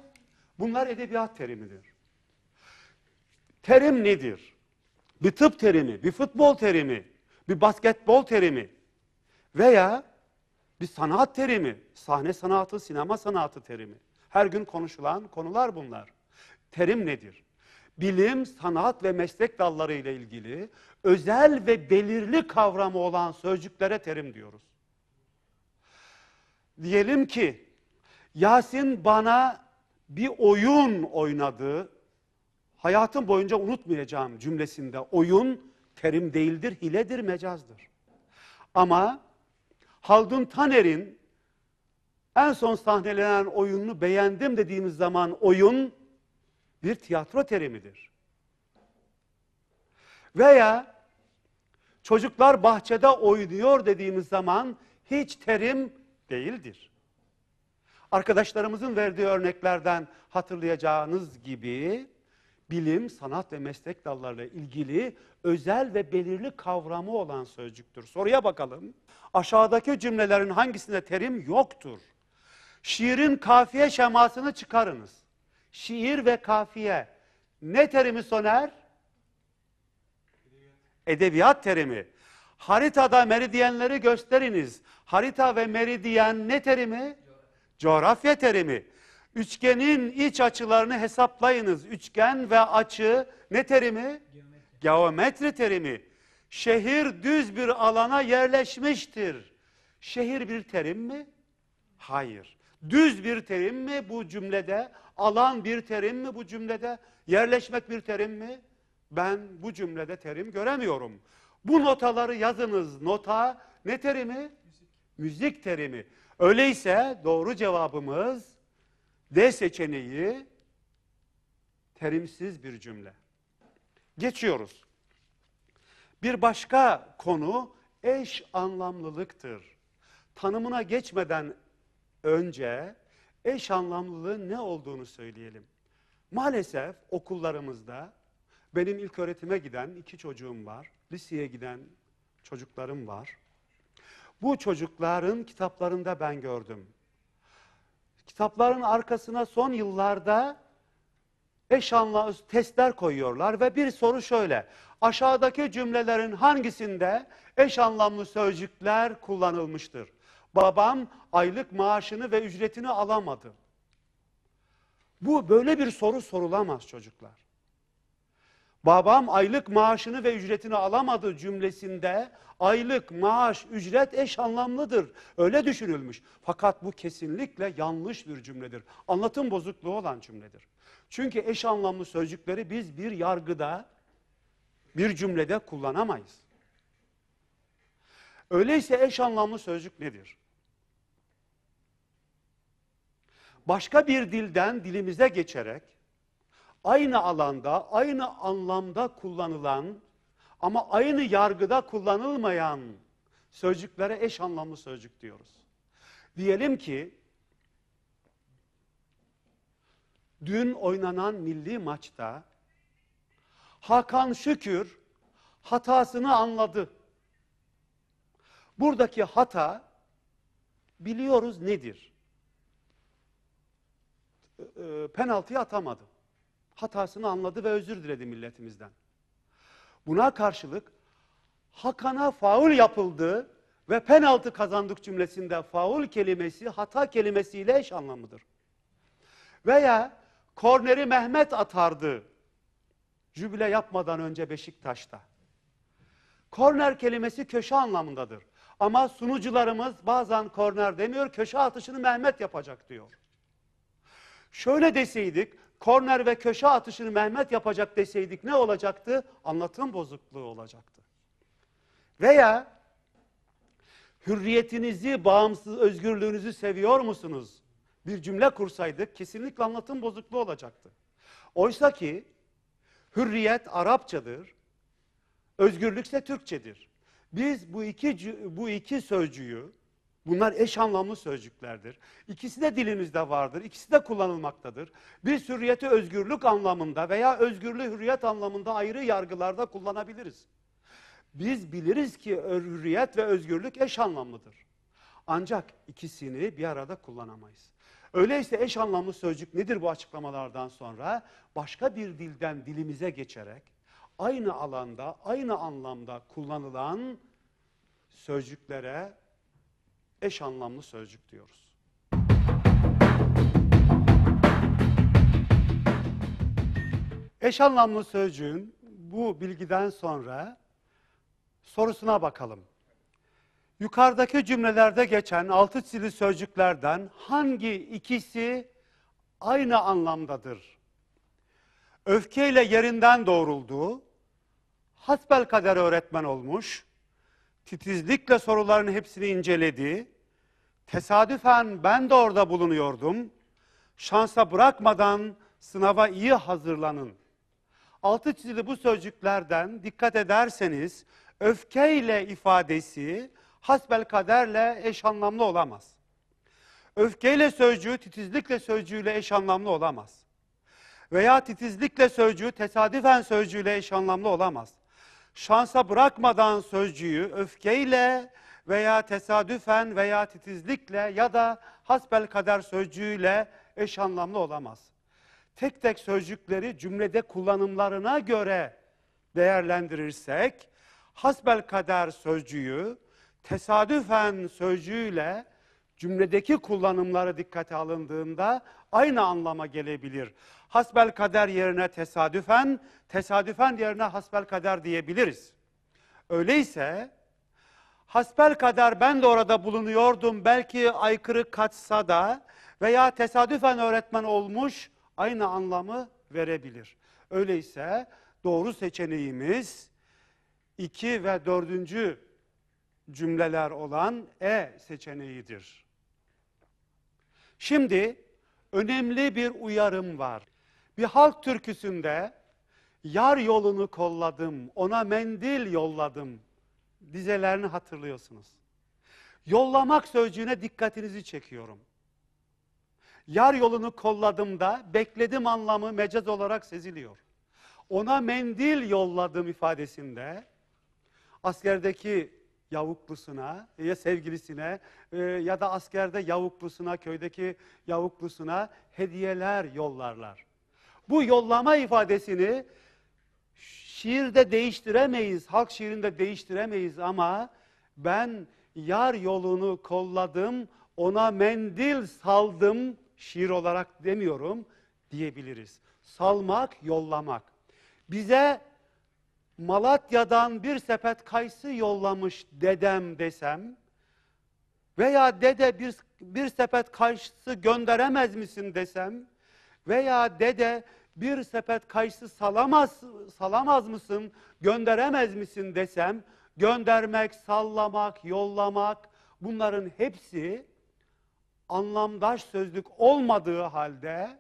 Bunlar edebiyat terimidir terim nedir? Bir tıp terimi, bir futbol terimi, bir basketbol terimi veya bir sanat terimi, sahne sanatı, sinema sanatı terimi. Her gün konuşulan konular bunlar. Terim nedir? Bilim, sanat ve meslek dalları ile ilgili özel ve belirli kavramı olan sözcüklere terim diyoruz. Diyelim ki Yasin bana bir oyun oynadı hayatım boyunca unutmayacağım cümlesinde oyun terim değildir, hiledir, mecazdır. Ama Haldun Taner'in en son sahnelenen oyununu beğendim dediğimiz zaman oyun bir tiyatro terimidir. Veya çocuklar bahçede oynuyor dediğimiz zaman hiç terim değildir. Arkadaşlarımızın verdiği örneklerden hatırlayacağınız gibi bilim, sanat ve meslek dallarıyla ilgili özel ve belirli kavramı olan sözcüktür. Soruya bakalım. Aşağıdaki cümlelerin hangisinde terim yoktur? Şiirin kafiye şemasını çıkarınız. Şiir ve kafiye. Ne terimi soner? Edebiyat, terimi. Haritada meridyenleri gösteriniz. Harita ve meridyen ne terimi? Coğrafya terimi. Üçgenin iç açılarını hesaplayınız. Üçgen ve açı ne terimi? Geometri. Geometri terimi. Şehir düz bir alana yerleşmiştir. Şehir bir terim mi? Hayır. Düz bir terim mi bu cümlede? Alan bir terim mi bu cümlede? Yerleşmek bir terim mi? Ben bu cümlede terim göremiyorum. Bu notaları yazınız. Nota ne terimi? Müzik, Müzik terimi. Öyleyse doğru cevabımız D seçeneği terimsiz bir cümle. Geçiyoruz. Bir başka konu eş anlamlılıktır. Tanımına geçmeden önce eş anlamlılığın ne olduğunu söyleyelim. Maalesef okullarımızda benim ilk öğretime giden iki çocuğum var. Liseye giden çocuklarım var. Bu çocukların kitaplarında ben gördüm kitapların arkasına son yıllarda eş anlamlı testler koyuyorlar ve bir soru şöyle. Aşağıdaki cümlelerin hangisinde eş anlamlı sözcükler kullanılmıştır? Babam aylık maaşını ve ücretini alamadı. Bu böyle bir soru sorulamaz çocuklar babam aylık maaşını ve ücretini alamadı cümlesinde aylık, maaş, ücret eş anlamlıdır. Öyle düşünülmüş. Fakat bu kesinlikle yanlış bir cümledir. Anlatım bozukluğu olan cümledir. Çünkü eş anlamlı sözcükleri biz bir yargıda, bir cümlede kullanamayız. Öyleyse eş anlamlı sözcük nedir? Başka bir dilden dilimize geçerek aynı alanda, aynı anlamda kullanılan ama aynı yargıda kullanılmayan sözcüklere eş anlamlı sözcük diyoruz. Diyelim ki dün oynanan milli maçta Hakan Şükür hatasını anladı. Buradaki hata biliyoruz nedir? Ee, penaltıyı atamadı hatasını anladı ve özür diledi milletimizden. Buna karşılık Hakan'a faul yapıldı ve penaltı kazandık cümlesinde faul kelimesi hata kelimesiyle eş anlamıdır. Veya korneri Mehmet atardı jübile yapmadan önce Beşiktaş'ta. Korner kelimesi köşe anlamındadır. Ama sunucularımız bazen korner demiyor, köşe atışını Mehmet yapacak diyor. Şöyle deseydik, korner ve köşe atışını Mehmet yapacak deseydik ne olacaktı? Anlatım bozukluğu olacaktı. Veya hürriyetinizi, bağımsız özgürlüğünüzü seviyor musunuz? Bir cümle kursaydık kesinlikle anlatım bozukluğu olacaktı. Oysa ki hürriyet Arapçadır, özgürlükse Türkçedir. Biz bu iki bu iki sözcüğü Bunlar eş anlamlı sözcüklerdir. İkisi de dilimizde vardır, ikisi de kullanılmaktadır. Biz hürriyeti özgürlük anlamında veya özgürlüğü hürriyet anlamında ayrı yargılarda kullanabiliriz. Biz biliriz ki hürriyet ve özgürlük eş anlamlıdır. Ancak ikisini bir arada kullanamayız. Öyleyse eş anlamlı sözcük nedir bu açıklamalardan sonra? Başka bir dilden dilimize geçerek aynı alanda, aynı anlamda kullanılan sözcüklere eş anlamlı sözcük diyoruz. Eş anlamlı sözcüğün bu bilgiden sonra sorusuna bakalım. Yukarıdaki cümlelerde geçen altı çizili sözcüklerden hangi ikisi aynı anlamdadır? Öfkeyle yerinden doğruldu, hasbel kader öğretmen olmuş, titizlikle soruların hepsini inceledi. Tesadüfen ben de orada bulunuyordum. Şansa bırakmadan sınava iyi hazırlanın. Altı çizili bu sözcüklerden dikkat ederseniz öfkeyle ifadesi hasbel kaderle eş anlamlı olamaz. Öfkeyle sözcüğü titizlikle sözcüğüyle eş anlamlı olamaz. Veya titizlikle sözcüğü tesadüfen sözcüğüyle eş anlamlı olamaz şansa bırakmadan sözcüğü öfkeyle veya tesadüfen veya titizlikle ya da hasbel kader sözcüğüyle eş anlamlı olamaz. Tek tek sözcükleri cümlede kullanımlarına göre değerlendirirsek hasbel kader sözcüğü tesadüfen sözcüğüyle cümledeki kullanımları dikkate alındığında aynı anlama gelebilir. Hasbel kader yerine tesadüfen, tesadüfen yerine hasbel kader diyebiliriz. Öyleyse hasbel kader ben de orada bulunuyordum belki aykırı kaçsa da veya tesadüfen öğretmen olmuş aynı anlamı verebilir. Öyleyse doğru seçeneğimiz 2 ve 4. cümleler olan E seçeneğidir. Şimdi önemli bir uyarım var. Bir halk türküsünde yar yolunu kolladım, ona mendil yolladım dizelerini hatırlıyorsunuz. Yollamak sözcüğüne dikkatinizi çekiyorum. Yar yolunu kolladım da bekledim anlamı mecaz olarak seziliyor. Ona mendil yolladım ifadesinde askerdeki yavuklusuna ya sevgilisine e, ya da askerde yavuklusuna, köydeki yavuklusuna hediyeler yollarlar. Bu yollama ifadesini şiirde değiştiremeyiz, halk şiirinde değiştiremeyiz ama ben yar yolunu kolladım, ona mendil saldım şiir olarak demiyorum diyebiliriz. Salmak, yollamak. Bize Malatya'dan bir sepet kayısı yollamış dedem desem veya dede bir, bir sepet kayısı gönderemez misin desem veya dede bir sepet kayısı salamaz, salamaz mısın, gönderemez misin desem, göndermek, sallamak, yollamak bunların hepsi anlamdaş sözlük olmadığı halde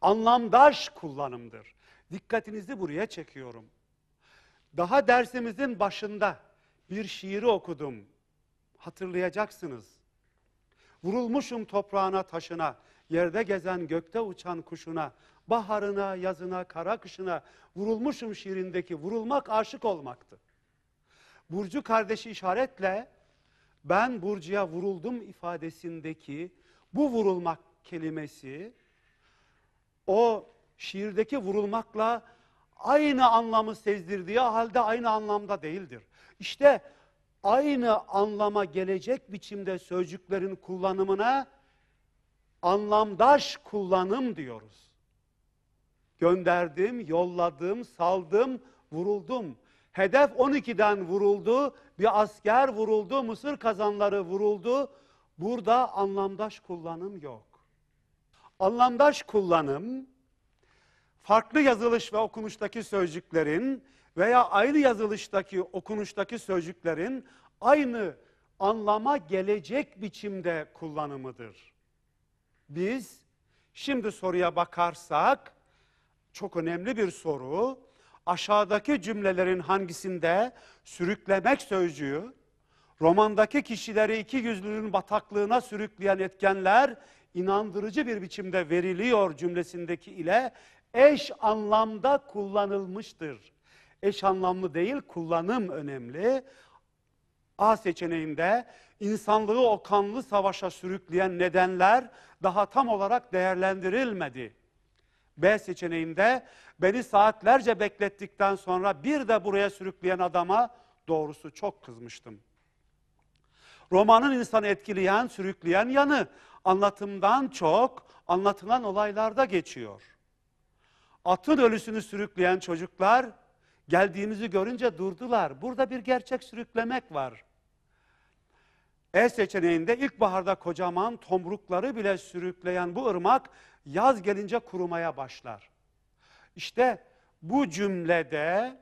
anlamdaş kullanımdır. Dikkatinizi buraya çekiyorum. Daha dersimizin başında bir şiiri okudum. Hatırlayacaksınız. Vurulmuşum toprağına taşına, yerde gezen gökte uçan kuşuna, baharına, yazına, kara kışına vurulmuşum şiirindeki vurulmak aşık olmaktı. Burcu kardeşi işaretle ben Burcu'ya vuruldum ifadesindeki bu vurulmak kelimesi o şiirdeki vurulmakla aynı anlamı sezdirdiği halde aynı anlamda değildir. İşte aynı anlama gelecek biçimde sözcüklerin kullanımına anlamdaş kullanım diyoruz. Gönderdim, yolladım, saldım, vuruldum. Hedef 12'den vuruldu, bir asker vuruldu, mısır kazanları vuruldu. Burada anlamdaş kullanım yok anlamdaş kullanım, farklı yazılış ve okunuştaki sözcüklerin veya aynı yazılıştaki okunuştaki sözcüklerin aynı anlama gelecek biçimde kullanımıdır. Biz şimdi soruya bakarsak çok önemli bir soru. Aşağıdaki cümlelerin hangisinde sürüklemek sözcüğü romandaki kişileri iki yüzlülüğün bataklığına sürükleyen etkenler inandırıcı bir biçimde veriliyor cümlesindeki ile eş anlamda kullanılmıştır. Eş anlamlı değil, kullanım önemli. A seçeneğinde insanlığı o kanlı savaşa sürükleyen nedenler daha tam olarak değerlendirilmedi. B seçeneğinde beni saatlerce beklettikten sonra bir de buraya sürükleyen adama doğrusu çok kızmıştım. Romanın insanı etkileyen, sürükleyen yanı anlatımdan çok anlatılan olaylarda geçiyor. Atın ölüsünü sürükleyen çocuklar geldiğimizi görünce durdular. Burada bir gerçek sürüklemek var. E seçeneğinde ilkbaharda kocaman tomrukları bile sürükleyen bu ırmak yaz gelince kurumaya başlar. İşte bu cümlede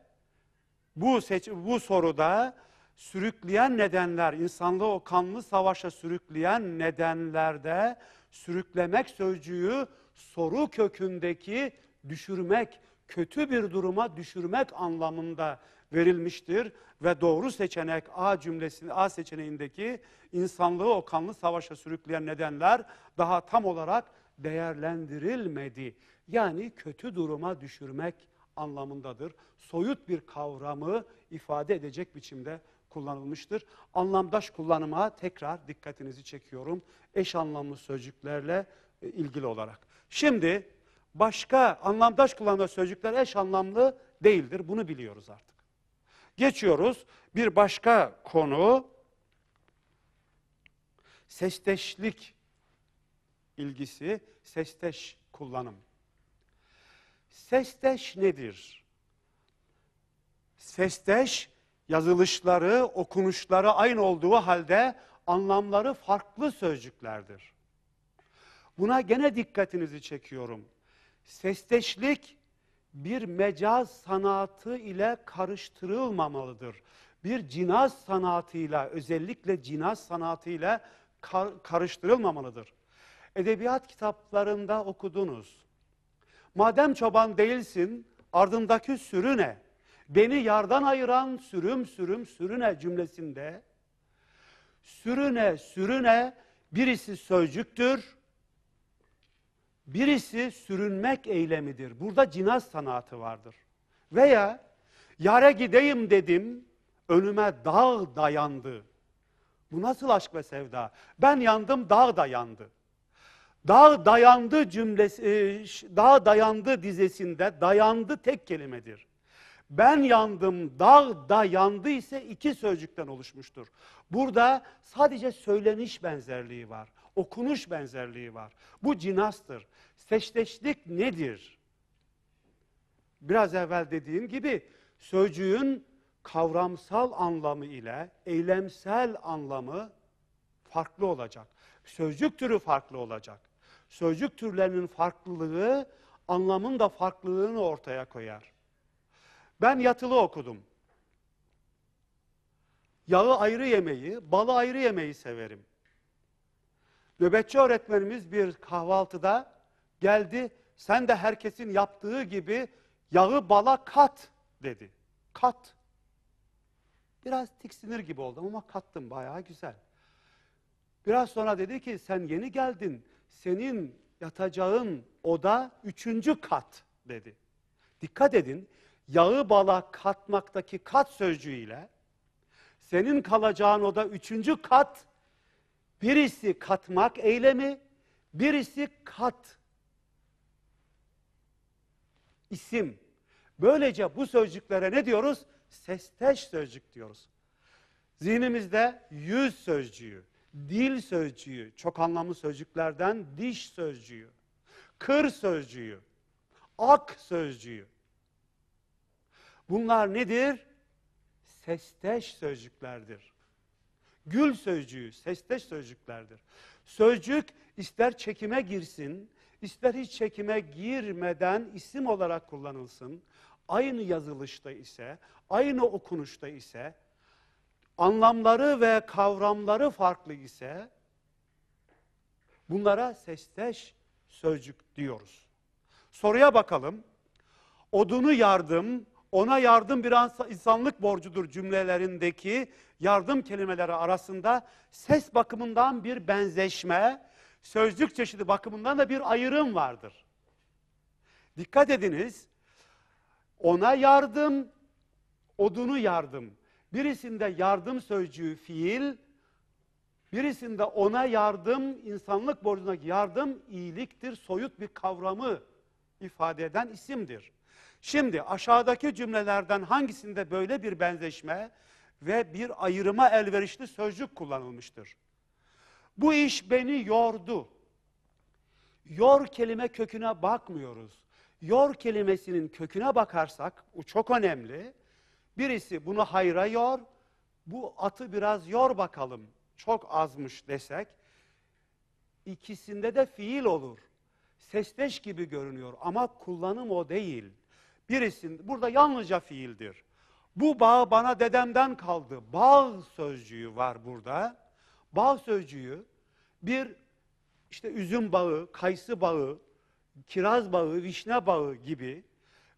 bu seç bu soruda sürükleyen nedenler, insanlığı o kanlı savaşa sürükleyen nedenlerde sürüklemek sözcüğü soru kökündeki düşürmek, kötü bir duruma düşürmek anlamında verilmiştir ve doğru seçenek A cümlesinin A seçeneğindeki insanlığı o kanlı savaşa sürükleyen nedenler daha tam olarak değerlendirilmedi. Yani kötü duruma düşürmek anlamındadır. Soyut bir kavramı ifade edecek biçimde kullanılmıştır. Anlamdaş kullanıma tekrar dikkatinizi çekiyorum. Eş anlamlı sözcüklerle e, ilgili olarak. Şimdi başka anlamdaş kullanılan sözcükler eş anlamlı değildir. Bunu biliyoruz artık. Geçiyoruz. Bir başka konu sesteşlik ilgisi, sesteş kullanım. Sesteş nedir? Sesteş yazılışları, okunuşları aynı olduğu halde anlamları farklı sözcüklerdir. Buna gene dikkatinizi çekiyorum. Sesteşlik bir mecaz sanatı ile karıştırılmamalıdır. Bir cinaz sanatıyla, özellikle cinaz sanatıyla kar karıştırılmamalıdır. Edebiyat kitaplarında okudunuz. Madem çoban değilsin, ardındaki sürü ne? beni yardan ayıran sürüm sürüm sürüne cümlesinde sürüne sürüne birisi sözcüktür, birisi sürünmek eylemidir. Burada cinaz sanatı vardır. Veya yare gideyim dedim, önüme dağ dayandı. Bu nasıl aşk ve sevda? Ben yandım, dağ dayandı. Dağ dayandı cümlesi, e, dağ dayandı dizesinde dayandı tek kelimedir. Ben yandım, dağ da yandı ise iki sözcükten oluşmuştur. Burada sadece söyleniş benzerliği var, okunuş benzerliği var. Bu cinastır. Seçteşlik nedir? Biraz evvel dediğim gibi sözcüğün kavramsal anlamı ile eylemsel anlamı farklı olacak. Sözcük türü farklı olacak. Sözcük türlerinin farklılığı anlamın da farklılığını ortaya koyar. Ben yatılı okudum. Yağı ayrı yemeyi, balı ayrı yemeyi severim. Nöbetçi öğretmenimiz bir kahvaltıda geldi, sen de herkesin yaptığı gibi yağı bala kat dedi. Kat. Biraz tiksinir gibi oldum ama kattım bayağı güzel. Biraz sonra dedi ki sen yeni geldin, senin yatacağın oda üçüncü kat dedi. Dikkat edin, yağı bala katmaktaki kat sözcüğüyle senin kalacağın oda üçüncü kat birisi katmak eylemi birisi kat isim. Böylece bu sözcüklere ne diyoruz? Sesteş sözcük diyoruz. Zihnimizde yüz sözcüğü, dil sözcüğü, çok anlamlı sözcüklerden diş sözcüğü, kır sözcüğü, ak sözcüğü, Bunlar nedir? Sesteş sözcüklerdir. Gül sözcüğü sesteş sözcüklerdir. Sözcük ister çekime girsin, ister hiç çekime girmeden isim olarak kullanılsın. Aynı yazılışta ise, aynı okunuşta ise, anlamları ve kavramları farklı ise bunlara sesteş sözcük diyoruz. Soruya bakalım. Odunu yardım, ona yardım bir insanlık borcudur cümlelerindeki yardım kelimeleri arasında ses bakımından bir benzeşme, sözlük çeşidi bakımından da bir ayrım vardır. Dikkat ediniz, ona yardım, odunu yardım. Birisinde yardım sözcüğü fiil, birisinde ona yardım, insanlık borcundaki yardım iyiliktir, soyut bir kavramı ifade eden isimdir. Şimdi aşağıdaki cümlelerden hangisinde böyle bir benzeşme ve bir ayırıma elverişli sözcük kullanılmıştır? Bu iş beni yordu. Yor kelime köküne bakmıyoruz. Yor kelimesinin köküne bakarsak, o çok önemli. Birisi bunu hayra yor, bu atı biraz yor bakalım, çok azmış desek. ikisinde de fiil olur. Sesteş gibi görünüyor ama kullanım o değil. Birisi burada yalnızca fiildir. Bu bağ bana dedemden kaldı. Bağ sözcüğü var burada. Bağ sözcüğü bir işte üzüm bağı, kayısı bağı, kiraz bağı, vişne bağı gibi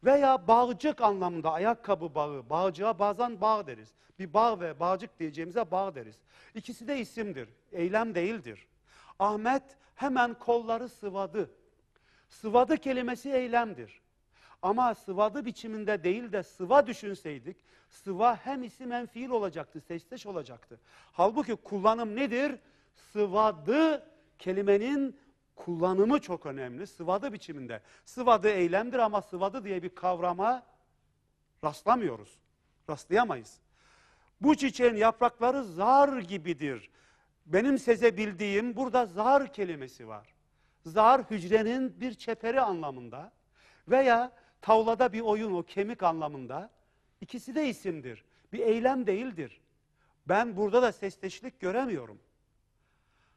veya bağcık anlamında ayakkabı bağı, bağcığa bazen bağ deriz. Bir bağ ve bağcık diyeceğimize bağ deriz. İkisi de isimdir, eylem değildir. Ahmet hemen kolları sıvadı. Sıvadı kelimesi eylemdir. Ama sıvadı biçiminde değil de sıva düşünseydik, sıva hem isim hem fiil olacaktı, seçteş olacaktı. Halbuki kullanım nedir? Sıvadı kelimenin kullanımı çok önemli. Sıvadı biçiminde. Sıvadı eylemdir ama sıvadı diye bir kavrama rastlamıyoruz. Rastlayamayız. Bu çiçeğin yaprakları zar gibidir. Benim sezebildiğim burada zar kelimesi var. Zar hücrenin bir çeperi anlamında veya Tavlada bir oyun o kemik anlamında. İkisi de isimdir. Bir eylem değildir. Ben burada da sesteşlik göremiyorum.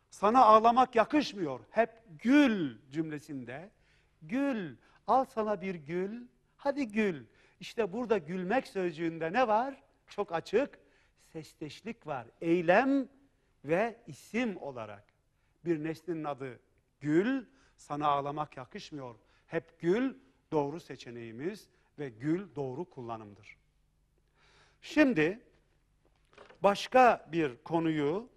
Sana ağlamak yakışmıyor. Hep gül cümlesinde. Gül, al sana bir gül, hadi gül. İşte burada gülmek sözcüğünde ne var? Çok açık, sesteşlik var. Eylem ve isim olarak. Bir nesnenin adı gül, sana ağlamak yakışmıyor. Hep gül, doğru seçeneğimiz ve gül doğru kullanımdır. Şimdi başka bir konuyu,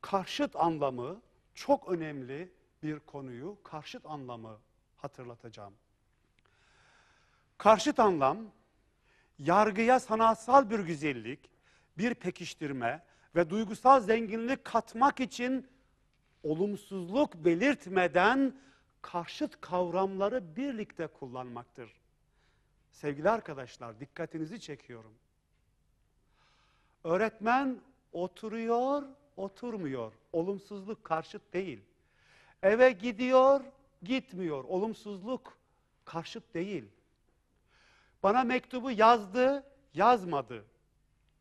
karşıt anlamı, çok önemli bir konuyu, karşıt anlamı hatırlatacağım. Karşıt anlam, yargıya sanatsal bir güzellik, bir pekiştirme ve duygusal zenginlik katmak için olumsuzluk belirtmeden karşıt kavramları birlikte kullanmaktır. Sevgili arkadaşlar dikkatinizi çekiyorum. Öğretmen oturuyor, oturmuyor. Olumsuzluk karşıt değil. Eve gidiyor, gitmiyor. Olumsuzluk karşıt değil. Bana mektubu yazdı, yazmadı.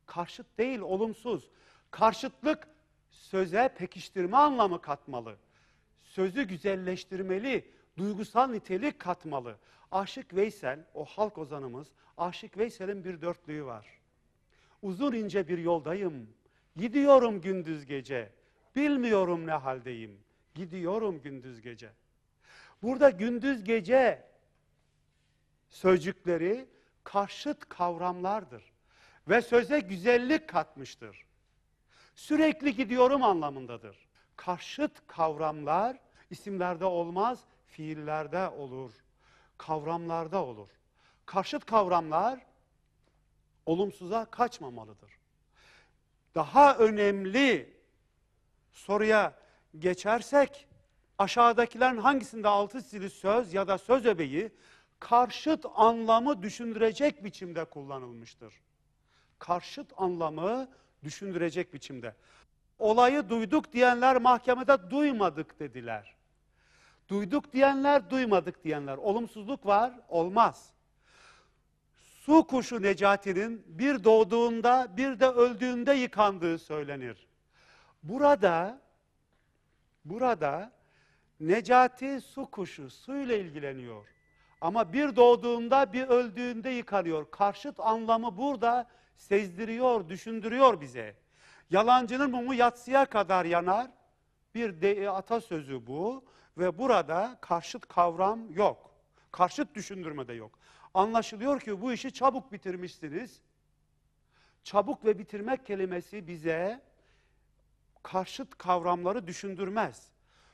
Karşıt değil, olumsuz. Karşıtlık söze pekiştirme anlamı katmalı sözü güzelleştirmeli, duygusal nitelik katmalı. Aşık Veysel, o halk ozanımız, Aşık Veysel'in bir dörtlüğü var. Uzun ince bir yoldayım, gidiyorum gündüz gece, bilmiyorum ne haldeyim, gidiyorum gündüz gece. Burada gündüz gece sözcükleri karşıt kavramlardır ve söze güzellik katmıştır. Sürekli gidiyorum anlamındadır. Karşıt kavramlar isimlerde olmaz, fiillerde olur. Kavramlarda olur. Karşıt kavramlar olumsuza kaçmamalıdır. Daha önemli soruya geçersek aşağıdakilerin hangisinde altı çizili söz ya da söz öbeği karşıt anlamı düşündürecek biçimde kullanılmıştır. Karşıt anlamı düşündürecek biçimde olayı duyduk diyenler mahkemede duymadık dediler. Duyduk diyenler duymadık diyenler. Olumsuzluk var, olmaz. Su kuşu Necati'nin bir doğduğunda bir de öldüğünde yıkandığı söylenir. Burada burada Necati su kuşu suyla ilgileniyor. Ama bir doğduğunda bir öldüğünde yıkanıyor. Karşıt anlamı burada sezdiriyor, düşündürüyor bize. Yalancının mumu yatsıya kadar yanar. Bir de, e, atasözü bu ve burada karşıt kavram yok. Karşıt düşündürme de yok. Anlaşılıyor ki bu işi çabuk bitirmişsiniz. Çabuk ve bitirmek kelimesi bize karşıt kavramları düşündürmez.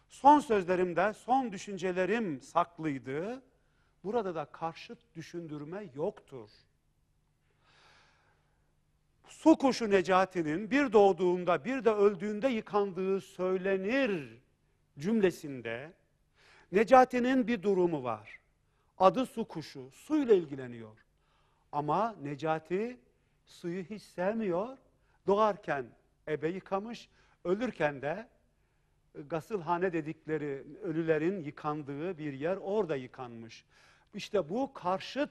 Son sözlerimde, son düşüncelerim saklıydı. Burada da karşıt düşündürme yoktur su kuşu Necati'nin bir doğduğunda bir de öldüğünde yıkandığı söylenir cümlesinde Necati'nin bir durumu var. Adı su kuşu, suyla ilgileniyor. Ama Necati suyu hiç sevmiyor. Doğarken ebe yıkamış, ölürken de gasılhane dedikleri ölülerin yıkandığı bir yer orada yıkanmış. İşte bu karşıt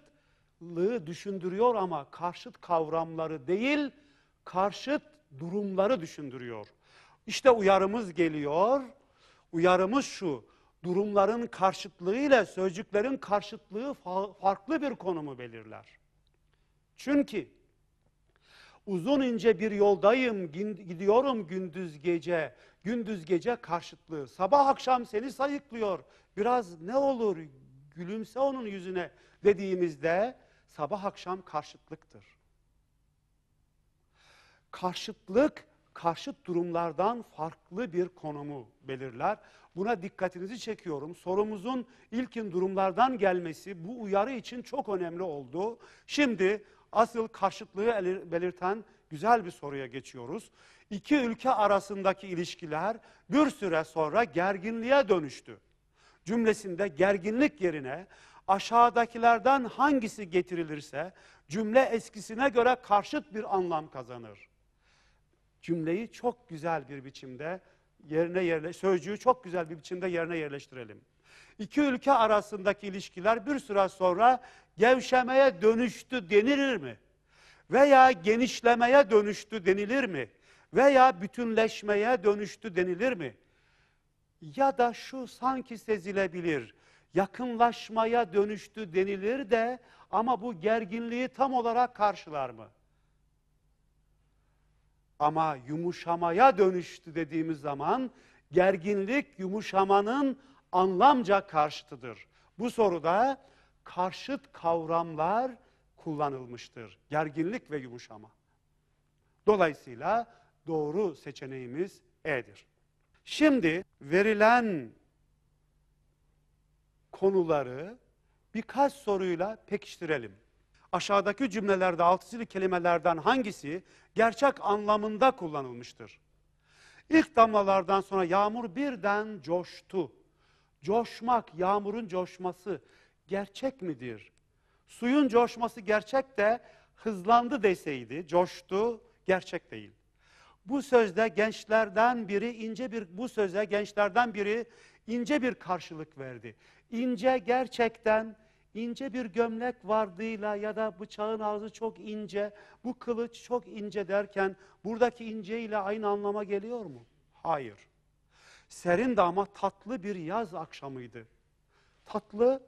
karşıtlığı düşündürüyor ama karşıt kavramları değil, karşıt durumları düşündürüyor. İşte uyarımız geliyor. Uyarımız şu, durumların karşıtlığı ile sözcüklerin karşıtlığı fa farklı bir konumu belirler. Çünkü uzun ince bir yoldayım, gidiyorum gündüz gece, gündüz gece karşıtlığı. Sabah akşam seni sayıklıyor, biraz ne olur gülümse onun yüzüne dediğimizde sabah akşam karşıtlıktır. Karşıtlık karşıt durumlardan farklı bir konumu belirler. Buna dikkatinizi çekiyorum. Sorumuzun ilkin durumlardan gelmesi bu uyarı için çok önemli oldu. Şimdi asıl karşıtlığı belirten güzel bir soruya geçiyoruz. İki ülke arasındaki ilişkiler bir süre sonra gerginliğe dönüştü. Cümlesinde gerginlik yerine aşağıdakilerden hangisi getirilirse cümle eskisine göre karşıt bir anlam kazanır. Cümleyi çok güzel bir biçimde yerine yerle sözcüğü çok güzel bir biçimde yerine yerleştirelim. İki ülke arasındaki ilişkiler bir süre sonra gevşemeye dönüştü denilir mi? Veya genişlemeye dönüştü denilir mi? Veya bütünleşmeye dönüştü denilir mi? Ya da şu sanki sezilebilir yakınlaşmaya dönüştü denilir de ama bu gerginliği tam olarak karşılar mı? Ama yumuşamaya dönüştü dediğimiz zaman gerginlik yumuşamanın anlamca karşıtıdır. Bu soruda karşıt kavramlar kullanılmıştır. Gerginlik ve yumuşama. Dolayısıyla doğru seçeneğimiz E'dir. Şimdi verilen konuları birkaç soruyla pekiştirelim. Aşağıdaki cümlelerde altı çizili kelimelerden hangisi gerçek anlamında kullanılmıştır? İlk damlalardan sonra yağmur birden coştu. Coşmak, yağmurun coşması gerçek midir? Suyun coşması gerçek de hızlandı deseydi, coştu, gerçek değil. Bu sözde gençlerden biri ince bir bu söze gençlerden biri ince bir karşılık verdi ince gerçekten ince bir gömlek vardığıyla ya da bıçağın ağzı çok ince, bu kılıç çok ince derken buradaki ince ile aynı anlama geliyor mu? Hayır. Serin de ama tatlı bir yaz akşamıydı. Tatlı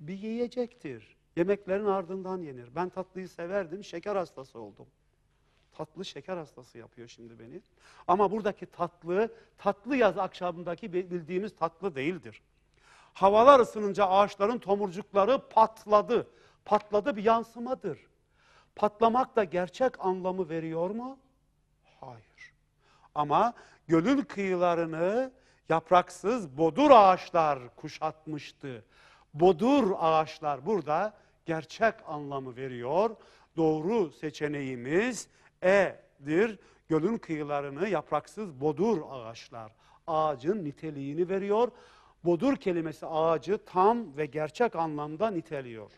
bir yiyecektir. Yemeklerin ardından yenir. Ben tatlıyı severdim, şeker hastası oldum. Tatlı şeker hastası yapıyor şimdi beni. Ama buradaki tatlı, tatlı yaz akşamındaki bildiğimiz tatlı değildir. Havalar ısınınca ağaçların tomurcukları patladı. Patladı bir yansımadır. Patlamak da gerçek anlamı veriyor mu? Hayır. Ama gölün kıyılarını yapraksız bodur ağaçlar kuşatmıştı. Bodur ağaçlar burada gerçek anlamı veriyor. Doğru seçeneğimiz E'dir. Gölün kıyılarını yapraksız bodur ağaçlar. Ağacın niteliğini veriyor. Bodur kelimesi ağacı tam ve gerçek anlamda niteliyor.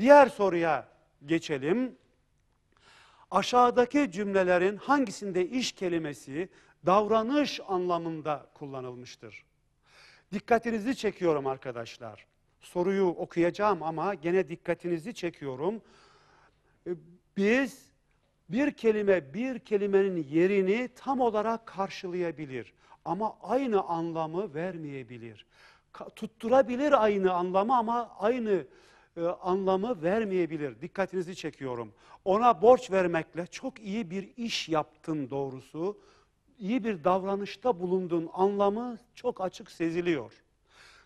Diğer soruya geçelim. Aşağıdaki cümlelerin hangisinde iş kelimesi davranış anlamında kullanılmıştır? Dikkatinizi çekiyorum arkadaşlar. Soruyu okuyacağım ama gene dikkatinizi çekiyorum. Ee, biz bir kelime bir kelimenin yerini tam olarak karşılayabilir ama aynı anlamı vermeyebilir. Tutturabilir aynı anlamı ama aynı e, anlamı vermeyebilir. Dikkatinizi çekiyorum. Ona borç vermekle çok iyi bir iş yaptın doğrusu. iyi bir davranışta bulundun anlamı çok açık seziliyor.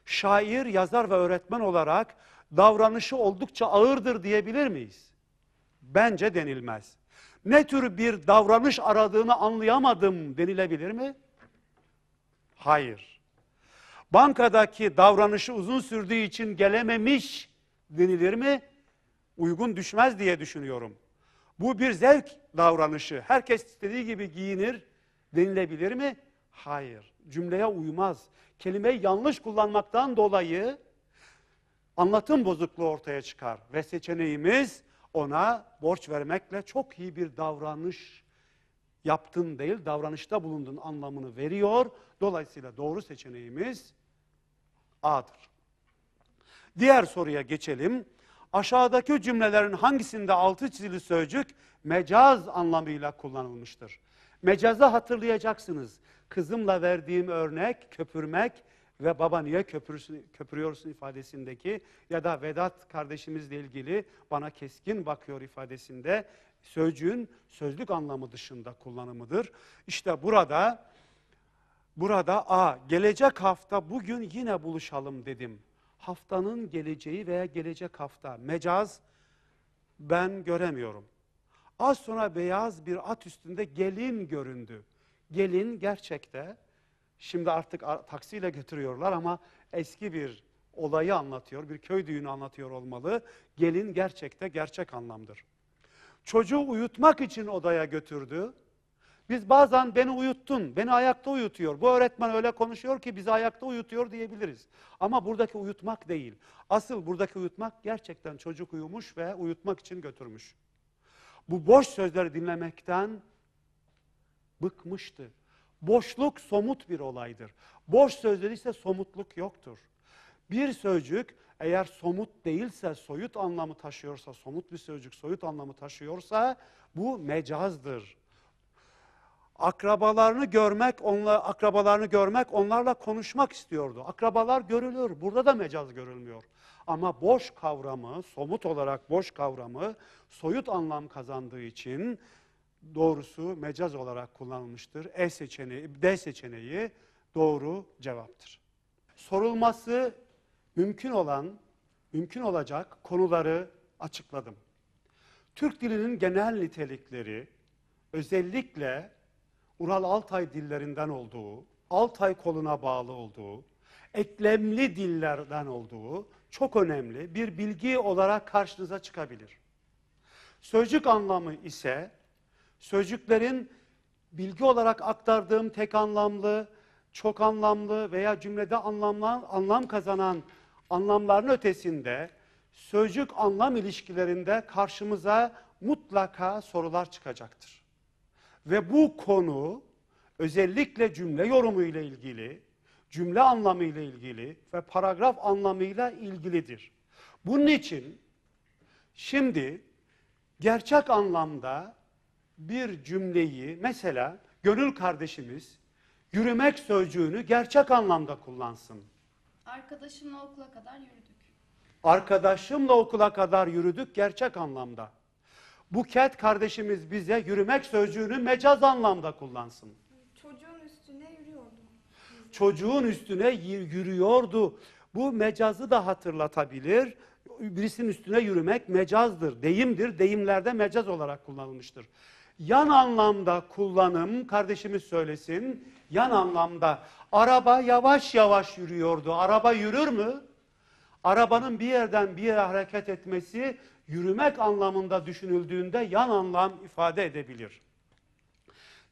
Şair, yazar ve öğretmen olarak davranışı oldukça ağırdır diyebilir miyiz? Bence denilmez. Ne tür bir davranış aradığını anlayamadım denilebilir mi? Hayır. Bankadaki davranışı uzun sürdüğü için gelememiş denilir mi? Uygun düşmez diye düşünüyorum. Bu bir zevk davranışı. Herkes istediği gibi giyinir denilebilir mi? Hayır. Cümleye uymaz. Kelimeyi yanlış kullanmaktan dolayı anlatım bozukluğu ortaya çıkar ve seçeneğimiz ona borç vermekle çok iyi bir davranış yaptın değil davranışta bulundun anlamını veriyor. Dolayısıyla doğru seçeneğimiz A'dır. Diğer soruya geçelim. Aşağıdaki cümlelerin hangisinde altı çizili sözcük mecaz anlamıyla kullanılmıştır? Mecaza hatırlayacaksınız. Kızımla verdiğim örnek köpürmek ve baba niye köpürsün, köpürüyorsun ifadesindeki ya da Vedat kardeşimizle ilgili bana keskin bakıyor ifadesinde sözcüğün sözlük anlamı dışında kullanımıdır. İşte burada burada a gelecek hafta bugün yine buluşalım dedim. Haftanın geleceği veya gelecek hafta mecaz ben göremiyorum. Az sonra beyaz bir at üstünde gelin göründü. Gelin gerçekte şimdi artık taksiyle götürüyorlar ama eski bir olayı anlatıyor. Bir köy düğünü anlatıyor olmalı. Gelin gerçekte gerçek anlamdır. Çocuğu uyutmak için odaya götürdü. Biz bazen beni uyuttun, beni ayakta uyutuyor. Bu öğretmen öyle konuşuyor ki bizi ayakta uyutuyor diyebiliriz. Ama buradaki uyutmak değil. Asıl buradaki uyutmak gerçekten çocuk uyumuş ve uyutmak için götürmüş. Bu boş sözleri dinlemekten bıkmıştı. Boşluk somut bir olaydır. Boş sözler ise somutluk yoktur. Bir sözcük eğer somut değilse, soyut anlamı taşıyorsa, somut bir sözcük soyut anlamı taşıyorsa bu mecazdır. Akrabalarını görmek, onla, akrabalarını görmek, onlarla konuşmak istiyordu. Akrabalar görülür, burada da mecaz görülmüyor. Ama boş kavramı, somut olarak boş kavramı soyut anlam kazandığı için doğrusu mecaz olarak kullanılmıştır. E seçeneği, D seçeneği doğru cevaptır. Sorulması mümkün olan, mümkün olacak konuları açıkladım. Türk dilinin genel nitelikleri özellikle Ural Altay dillerinden olduğu, Altay koluna bağlı olduğu, eklemli dillerden olduğu çok önemli bir bilgi olarak karşınıza çıkabilir. Sözcük anlamı ise sözcüklerin bilgi olarak aktardığım tek anlamlı, çok anlamlı veya cümlede anlamla, anlam kazanan anlamların ötesinde sözcük anlam ilişkilerinde karşımıza mutlaka sorular çıkacaktır. Ve bu konu özellikle cümle yorumu ile ilgili, cümle anlamı ile ilgili ve paragraf anlamıyla ilgilidir. Bunun için şimdi gerçek anlamda bir cümleyi mesela gönül kardeşimiz yürümek sözcüğünü gerçek anlamda kullansın. Arkadaşımla okula kadar yürüdük. Arkadaşımla okula kadar yürüdük gerçek anlamda. Bu ket kardeşimiz bize yürümek sözcüğünü mecaz anlamda kullansın. Çocuğun üstüne yürüyordu. Çocuğun üstüne yürüyordu. Bu mecazı da hatırlatabilir. Birisinin üstüne yürümek mecazdır, deyimdir. Deyimlerde mecaz olarak kullanılmıştır yan anlamda kullanım kardeşimiz söylesin. Yan anlamda araba yavaş yavaş yürüyordu. Araba yürür mü? Arabanın bir yerden bir yere hareket etmesi yürümek anlamında düşünüldüğünde yan anlam ifade edebilir.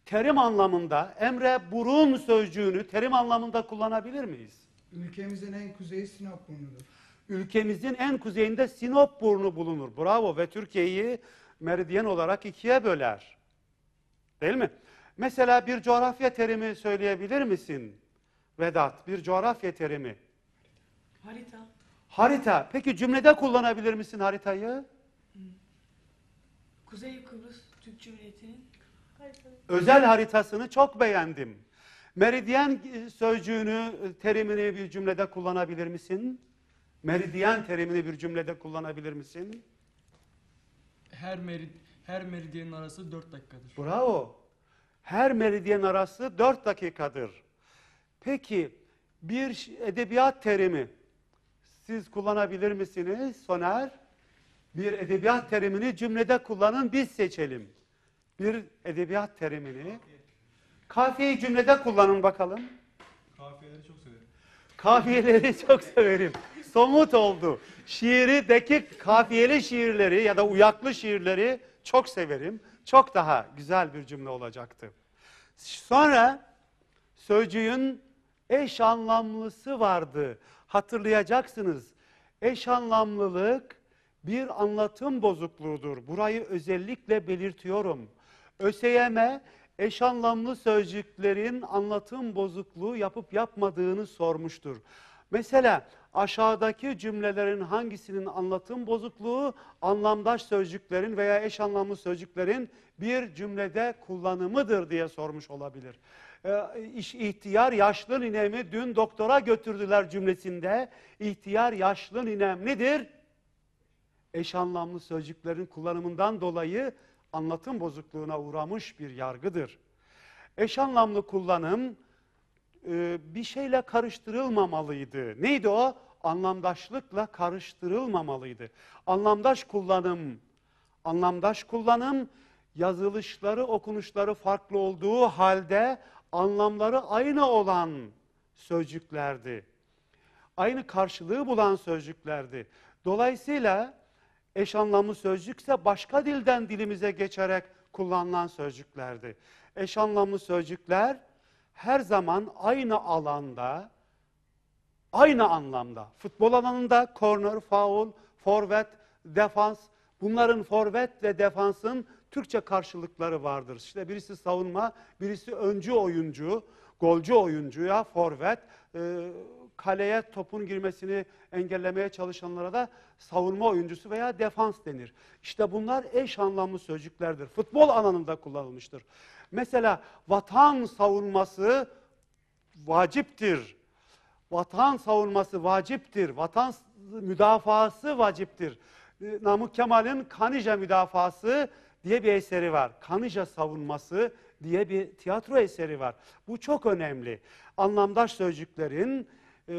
Terim anlamında emre burun sözcüğünü terim anlamında kullanabilir miyiz? Ülkemizin en kuzeyi Sinop burnudur. Ülkemizin en kuzeyinde Sinop burnu bulunur. Bravo ve Türkiye'yi meridyen olarak ikiye böler. Değil mi? Mesela bir coğrafya terimi söyleyebilir misin? Vedat, bir coğrafya terimi. Harita. Harita. Peki cümlede kullanabilir misin haritayı? Hmm. Kuzey Kıbrıs Türk Cumhuriyeti'nin özel haritasını çok beğendim. Meridyen e, sözcüğünü, e, terimini bir cümlede kullanabilir misin? Meridyen terimini bir cümlede kullanabilir misin? Her merid her meridyenin arası 4 dakikadır. Bravo. Her meridyen arası 4 dakikadır. Peki bir edebiyat terimi siz kullanabilir misiniz Soner? Bir edebiyat terimini cümlede kullanın biz seçelim. Bir edebiyat terimini. Kafiyeyi cümlede kullanın bakalım. Kafiyeleri çok severim. Kafiyeleri çok severim. Somut oldu. Şiiri dakik kafiyeli şiirleri ya da uyaklı şiirleri çok severim, çok daha güzel bir cümle olacaktı. Sonra sözcüğün eş anlamlısı vardı. Hatırlayacaksınız. Eş anlamlılık bir anlatım bozukluğudur. Burayı özellikle belirtiyorum. ÖSYM eş anlamlı sözcüklerin anlatım bozukluğu yapıp yapmadığını sormuştur. Mesela aşağıdaki cümlelerin hangisinin anlatım bozukluğu anlamdaş sözcüklerin veya eş anlamlı sözcüklerin bir cümlede kullanımıdır diye sormuş olabilir. E, iş, ihtiyar yaşlı ninemi dün doktora götürdüler cümlesinde İhtiyar yaşlı ninem nedir? Eş anlamlı sözcüklerin kullanımından dolayı anlatım bozukluğuna uğramış bir yargıdır. Eş anlamlı kullanım e, bir şeyle karıştırılmamalıydı. Neydi o? Anlamdaşlıkla karıştırılmamalıydı. Anlamdaş kullanım, anlamdaş kullanım yazılışları, okunuşları farklı olduğu halde anlamları aynı olan sözcüklerdi. Aynı karşılığı bulan sözcüklerdi. Dolayısıyla eş anlamlı sözcükse başka dilden dilimize geçerek kullanılan sözcüklerdi. Eş anlamlı sözcükler her zaman aynı alanda, aynı anlamda, futbol alanında corner, foul, forvet, defans, bunların forvet ve defansın Türkçe karşılıkları vardır. İşte birisi savunma, birisi öncü oyuncu, golcü oyuncuya forvet, e, kaleye topun girmesini engellemeye çalışanlara da savunma oyuncusu veya defans denir. İşte bunlar eş anlamlı sözcüklerdir. Futbol alanında kullanılmıştır. Mesela vatan savunması vaciptir. Vatan savunması vaciptir. Vatan müdafası vaciptir. Ee, Namık Kemal'in Kanija müdafası diye bir eseri var. Kanija savunması diye bir tiyatro eseri var. Bu çok önemli. Anlamdaş sözcüklerin e,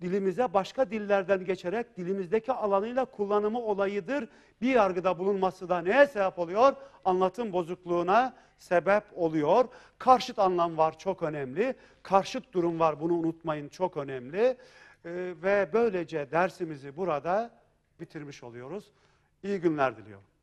dilimize başka dillerden geçerek dilimizdeki alanıyla kullanımı olayıdır. Bir yargıda bulunması da neye sebep oluyor? Anlatım bozukluğuna sebep oluyor. Karşıt anlam var çok önemli. Karşıt durum var bunu unutmayın çok önemli. Ee, ve böylece dersimizi burada bitirmiş oluyoruz. İyi günler diliyorum.